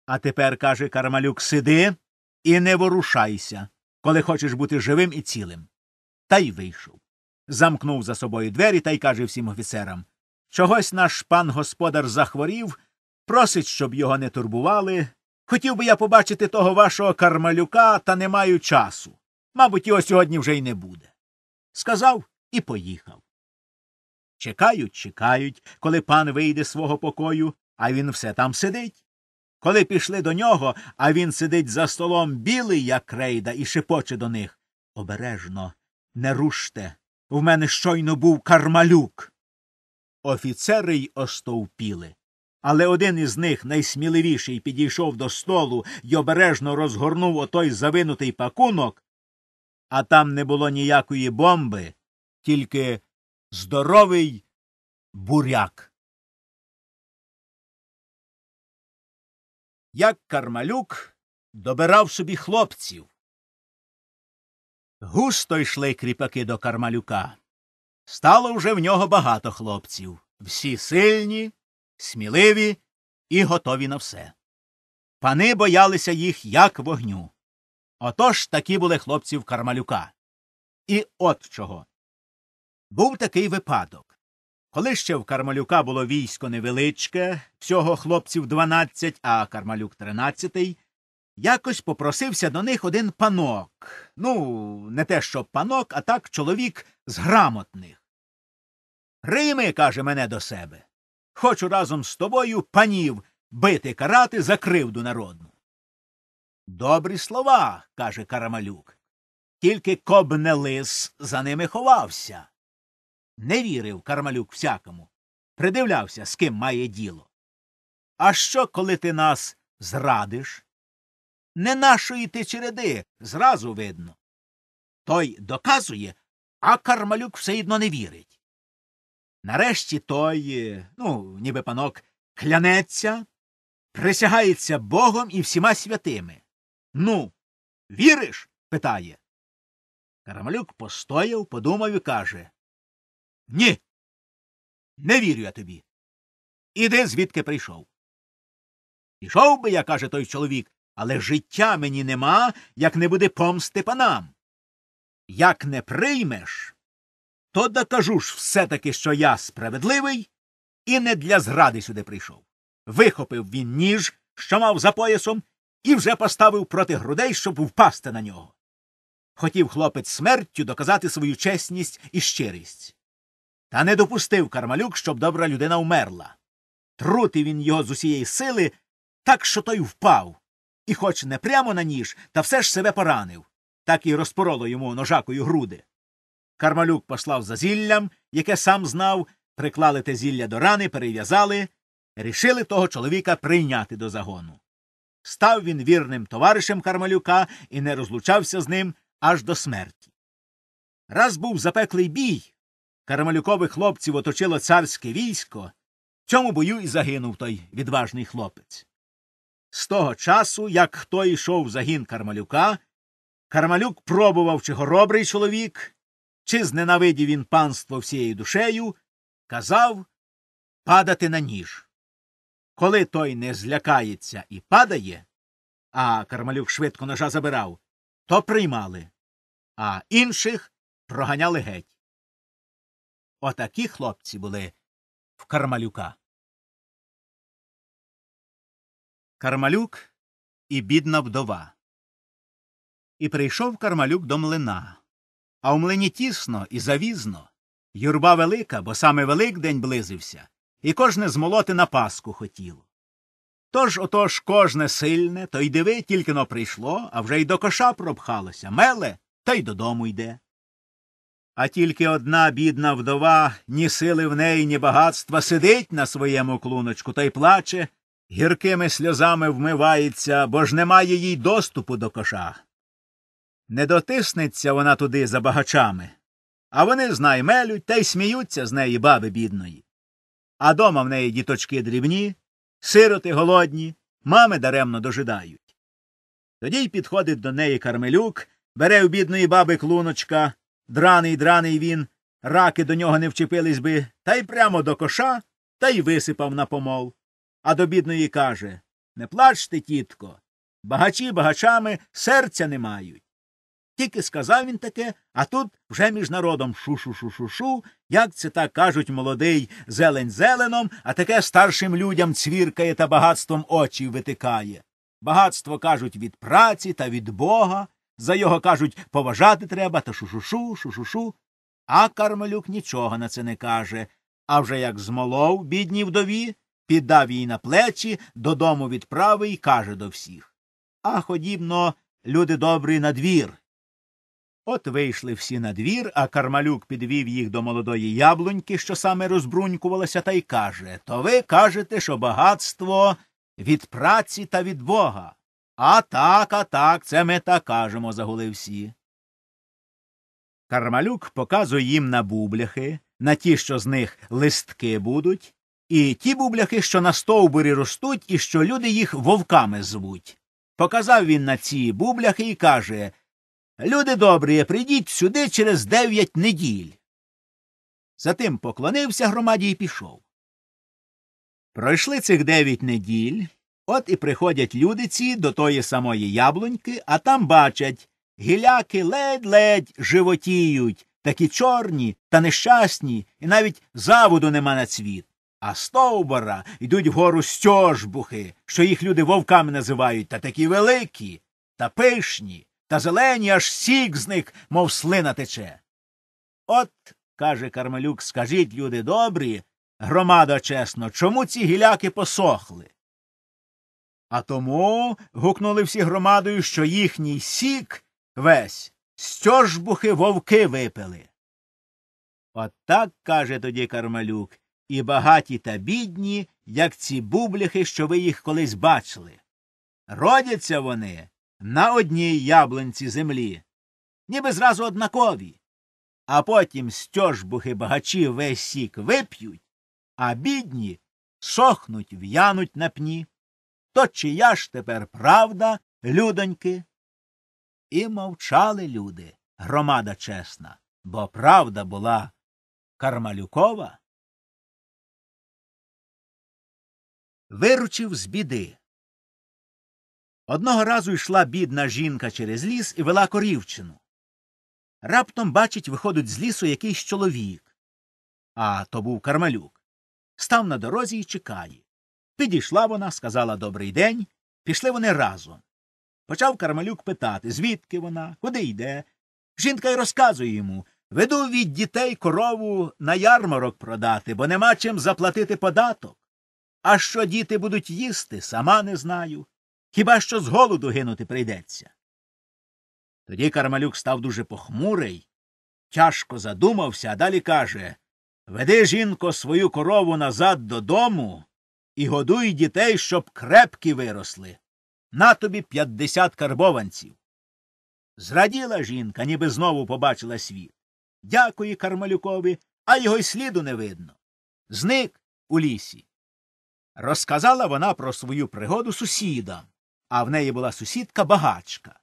А тепер, каже Кармалюк, сиди і не ворушайся, коли хочеш бути живим і цілим. Та й вийшов. Замкнув за собою двері та й каже всім офіцерам Чогось наш пан господар захворів, просить, щоб його не турбували. Хотів би я побачити того вашого Кармалюка, та не маю часу. Мабуть, його сьогодні вже й не буде. Сказав і поїхав. Чекають, чекають, коли пан вийде з свого покою, а він все там сидить. Коли пішли до нього, а він сидить за столом білий, як рейда, і шепоче до них Обережно, не руште. В мене щойно був кармалюк. Офіцери й остовпіли. Але один із них, найсміливіший, підійшов до столу й обережно розгорнув отой завинутий пакунок, а там не було ніякої бомби, тільки здоровий буряк. Як Кармалюк добирав собі хлопців. Густо йшли кріпаки до Кармалюка. Стало вже в нього багато хлопців. Всі сильні, сміливі і готові на все. Пани боялися їх, як вогню. Отож такі були хлопці в Кармалюка. І от чого. Був такий випадок. Коли ще в Кармалюка було військо невеличке, всього хлопців 12, а Кармалюк 13, якось попросився до них один панок. Ну, не те, що панок, а так чоловік з грамотних. Прийми, каже, мене до себе. Хочу разом з тобою панів бити карати за кривду народну. Добрі слова, каже Карамалюк. Тільки коб не лис за ними ховався. Не вірив Кармалюк всякому. Придивлявся, з ким має діло. А що, коли ти нас зрадиш? Не нашої ти череди, зразу видно. Той доказує, а Кармалюк все одно не вірить. Нарешті той, е, ну, ніби панок, клянеться, присягається богом і всіма святими. Ну, віриш? питає. Кармалюк постояв, подумав і каже ні. Не вірю я тобі. Іди, звідки прийшов. Пішов би я, каже той чоловік, але життя мені нема, як не буде помсти панам. Як не приймеш, то докажу ж все таки, що я справедливий, і не для зради сюди прийшов. Вихопив він ніж, що мав за поясом, і вже поставив проти грудей, щоб впасти на нього. Хотів хлопець смертю доказати свою чесність і щирість. Та не допустив Кармалюк, щоб добра людина вмерла. Трутив він його з усієї сили, так що той впав. І, хоч не прямо на ніж, та все ж себе поранив, так і розпороло йому ножакою груди. Кармалюк послав за зіллям, яке сам знав, приклали те зілля до рани, перев'язали, рішили того чоловіка прийняти до загону. Став він вірним товаришем Кармалюка і не розлучався з ним аж до смерті. Раз був запеклий бій карамалюкових хлопців оточило царське військо, в цьому бою і загинув той відважний хлопець. З того часу, як хто йшов в загін Кармалюка, Кармалюк пробував, чи хоробрий чоловік, чи зненавидів він панство всією душею, казав падати на ніж. Коли той не злякається і падає, а Кармалюк швидко ножа забирав, то приймали, а інших проганяли геть. Отакі хлопці були в Кармалюка. Кармалюк і бідна вдова. І прийшов Кармалюк до млина. А у млині тісно і завізно. Юрба велика, бо саме Великдень близився, і кожне змолоти на паску хотіло. Тож отож кожне сильне, то й диви, тільки но прийшло, а вже й до коша пропхалося, меле, та й додому йде а тільки одна бідна вдова, ні сили в неї, ні багатства, сидить на своєму клуночку та й плаче, гіркими сльозами вмивається, бо ж немає їй доступу до коша. Не дотиснеться вона туди за багачами, а вони знай мелють та й сміються з неї баби бідної. А дома в неї діточки дрібні, сироти голодні, мами даремно дожидають. Тоді й підходить до неї Кармелюк, бере у бідної баби клуночка. Драний, драний він, раки до нього не вчепились би, та й прямо до коша, та й висипав на помол. А до бідної каже Не плачте, тітко. Багачі багачами серця не мають. Тільки сказав він таке, а тут вже між народом шу-шу-шу-шу-шу, як це так кажуть молодий зелень зеленом, а таке старшим людям цвіркає та багатством очі витикає. Багатство кажуть від праці та від бога, за його кажуть, поважати треба та шушушу, шушушу. А Кармелюк нічого на це не каже. А вже як змолов бідній вдові, піддав їй на плечі, додому відправи і каже до всіх А ходібно, люди добрі на двір. От вийшли всі на двір, а Кармалюк підвів їх до молодої яблуньки, що саме розбрунькувалася, та й каже То ви кажете, що багатство від праці та від бога. А так, а так, це ми так кажемо, загули всі. Кармалюк показує їм на бубляхи, на ті, що з них листки будуть, і ті бубляхи, що на стовбурі ростуть, і що люди їх вовками звуть. Показав він на ці бубляхи і каже Люди добрі, прийдіть сюди через дев'ять неділь. Затим поклонився громаді і пішов. Пройшли цих дев'ять неділь. От і приходять людиці до тої самої яблуньки, а там бачать гіляки ледь-ледь животіють, такі чорні та нещасні, і навіть заводу нема на цвіт. А стовбора йдуть вгору стьожбухи, що їх люди вовками називають, та такі великі, та пишні, та зелені, аж сік з них, мов слина тече. От, каже Кармелюк, скажіть, люди добрі, громада чесно, чому ці гіляки посохли? А тому гукнули всі громадою, що їхній сік весь стьожбухи вовки випили. От так, каже тоді Кармалюк, і багаті та бідні, як ці бубляхи, що ви їх колись бачили. Родяться вони на одній яблунці землі, ніби зразу однакові, а потім стьожбухи багачі весь сік вип'ють, а бідні сохнуть, в'януть на пні. То чия ж тепер правда, людоньки? І мовчали люди, громада чесна, бо правда була Кармалюкова. Виручив з біди. Одного разу йшла бідна жінка через ліс і вела корівчину. Раптом, бачить, виходить з лісу якийсь чоловік. А то був Кармалюк. Став на дорозі і чекає. Підійшла вона, сказала добрий день. Пішли вони разом. Почав Кармалюк питати, звідки вона, куди йде. Жінка й розказує йому веду від дітей корову на ярмарок продати, бо нема чим заплатити податок. А що діти будуть їсти, сама не знаю. Хіба що з голоду гинути прийдеться. Тоді Кармалюк став дуже похмурий, тяжко задумався, а далі каже Веди, жінко, свою корову назад додому, і годуй дітей, щоб крепкі виросли. На тобі п'ятдесят карбованців. Зраділа жінка, ніби знову побачила світ. Дякує Кармалюкові, а його й сліду не видно. Зник у лісі. Розказала вона про свою пригоду сусідам, а в неї була сусідка багачка.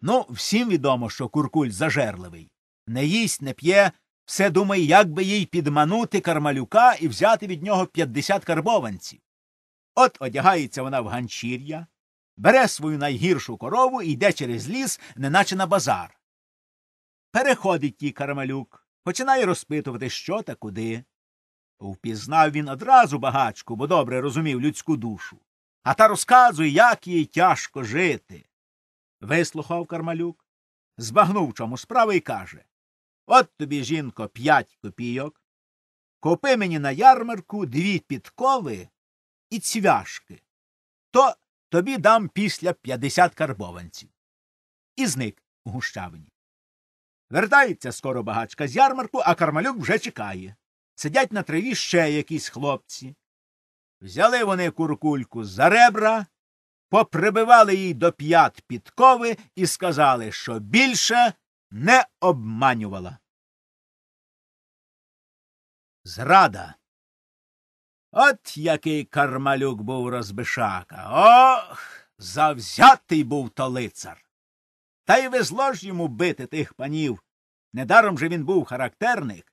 Ну, всім відомо, що куркуль зажерливий. Не їсть, не п'є, все думає, як би їй підманути кармалюка і взяти від нього п'ятдесят карбованців. От одягається вона в ганчір'я, бере свою найгіршу корову і йде через ліс, неначе на базар. Переходить їй Кармелюк, починає розпитувати, що та куди. Впізнав він одразу багачку, бо добре розумів людську душу. А та розказує, як їй тяжко жити. Вислухав Кармалюк, збагнув чому справи і каже От тобі, жінко, п'ять копійок. Купи мені на ярмарку дві підкови і цвяшки, то тобі дам після п'ятдесят карбованців. І зник у гущавині. Вертається скоро багачка з ярмарку, а Кармалюк вже чекає. Сидять на траві ще якісь хлопці. Взяли вони куркульку за ребра, поприбивали їй до п'ят підкови і сказали, що більше не обманювала. Зрада. От який Кармалюк був розбишака. Ох, завзятий був то лицар. Та й везло ж йому бити тих панів. Недаром же він був характерник.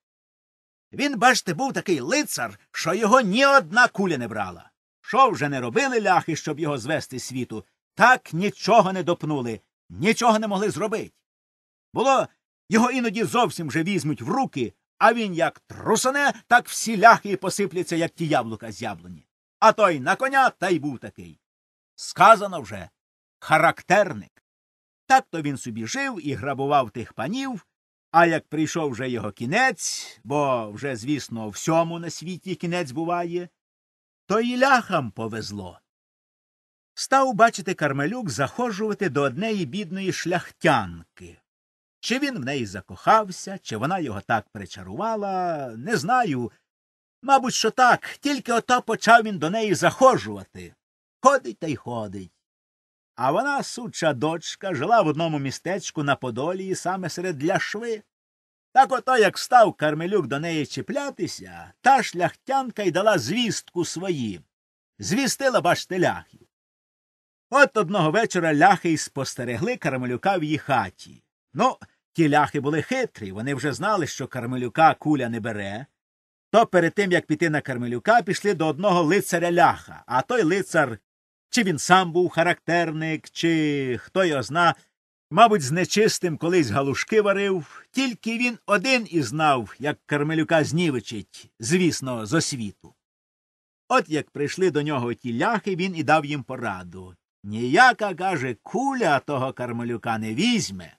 Він, бачте, був такий лицар, що його ні одна куля не брала. Що вже не робили ляхи, щоб його звести світу, так нічого не допнули, нічого не могли зробити. Було, його іноді зовсім вже візьмуть в руки, а він як трусане, так всі ляхи посипляться, як ті яблука з яблуні. А той на коня та й був такий. Сказано вже характерник. Так то він собі жив і грабував тих панів, а як прийшов вже його кінець, бо вже, звісно, всьому на світі кінець буває, то й ляхам повезло. Став, бачити, Кармелюк захожувати до однеї бідної шляхтянки. Чи він в неї закохався, чи вона його так причарувала, не знаю. Мабуть, що так, тільки ото почав він до неї захожувати. Ходить та й ходить. А вона, суча дочка, жила в одному містечку на Подолії саме серед ляшви. Так ото, як став Кармелюк до неї чіплятися, та шляхтянка й дала звістку свої, Звістила бачте ляхи. От одного вечора ляхи й спостерегли Кармелюка в її хаті. Ну, Ті ляхи були хитрі, вони вже знали, що Кармелюка куля не бере. То перед тим, як піти на Кармелюка, пішли до одного лицаря ляха, а той лицар, чи він сам був характерник, чи хто його зна, мабуть, з нечистим колись галушки варив, тільки він один і знав, як Кармелюка знівечить, звісно, з освіту. От як прийшли до нього ті ляхи, він і дав їм пораду. Ніяка, каже, куля того Кармелюка не візьме.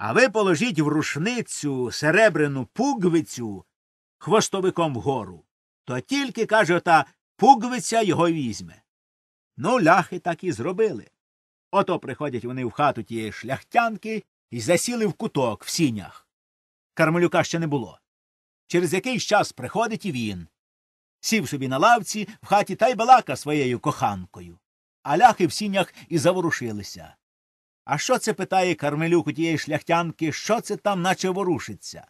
А ви положіть в рушницю серебряну пуговицю хвостовиком вгору, то тільки, каже, та пуговиця його візьме. Ну, ляхи так і зробили. Ото приходять вони в хату тієї шляхтянки і засіли в куток в сінях. Кармелюка ще не було. Через якийсь час приходить і він. Сів собі на лавці в хаті та й балака своєю коханкою. А ляхи в сінях і заворушилися. А що це питає Кармелюк у тієї шляхтянки, що це там, наче ворушиться?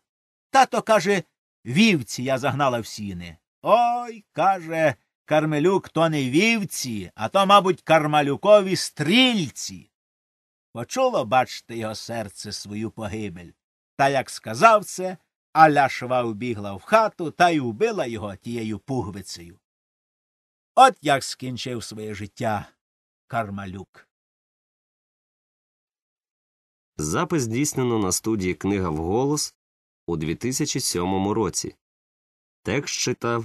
Тато каже вівці я загнала в сіни. Ой, каже, Кармелюк то не вівці, а то, мабуть, кармалюкові стрільці. Почуло, бачте, його серце свою погибель. Та як сказав це, аля шва вбігла в хату та й убила його тією пугвицею. От як скінчив своє життя Кармалюк. Запис здійснено на студії Книга вголос у 2007 році. Текст читав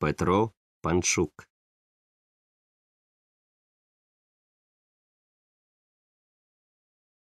Петро Панчук.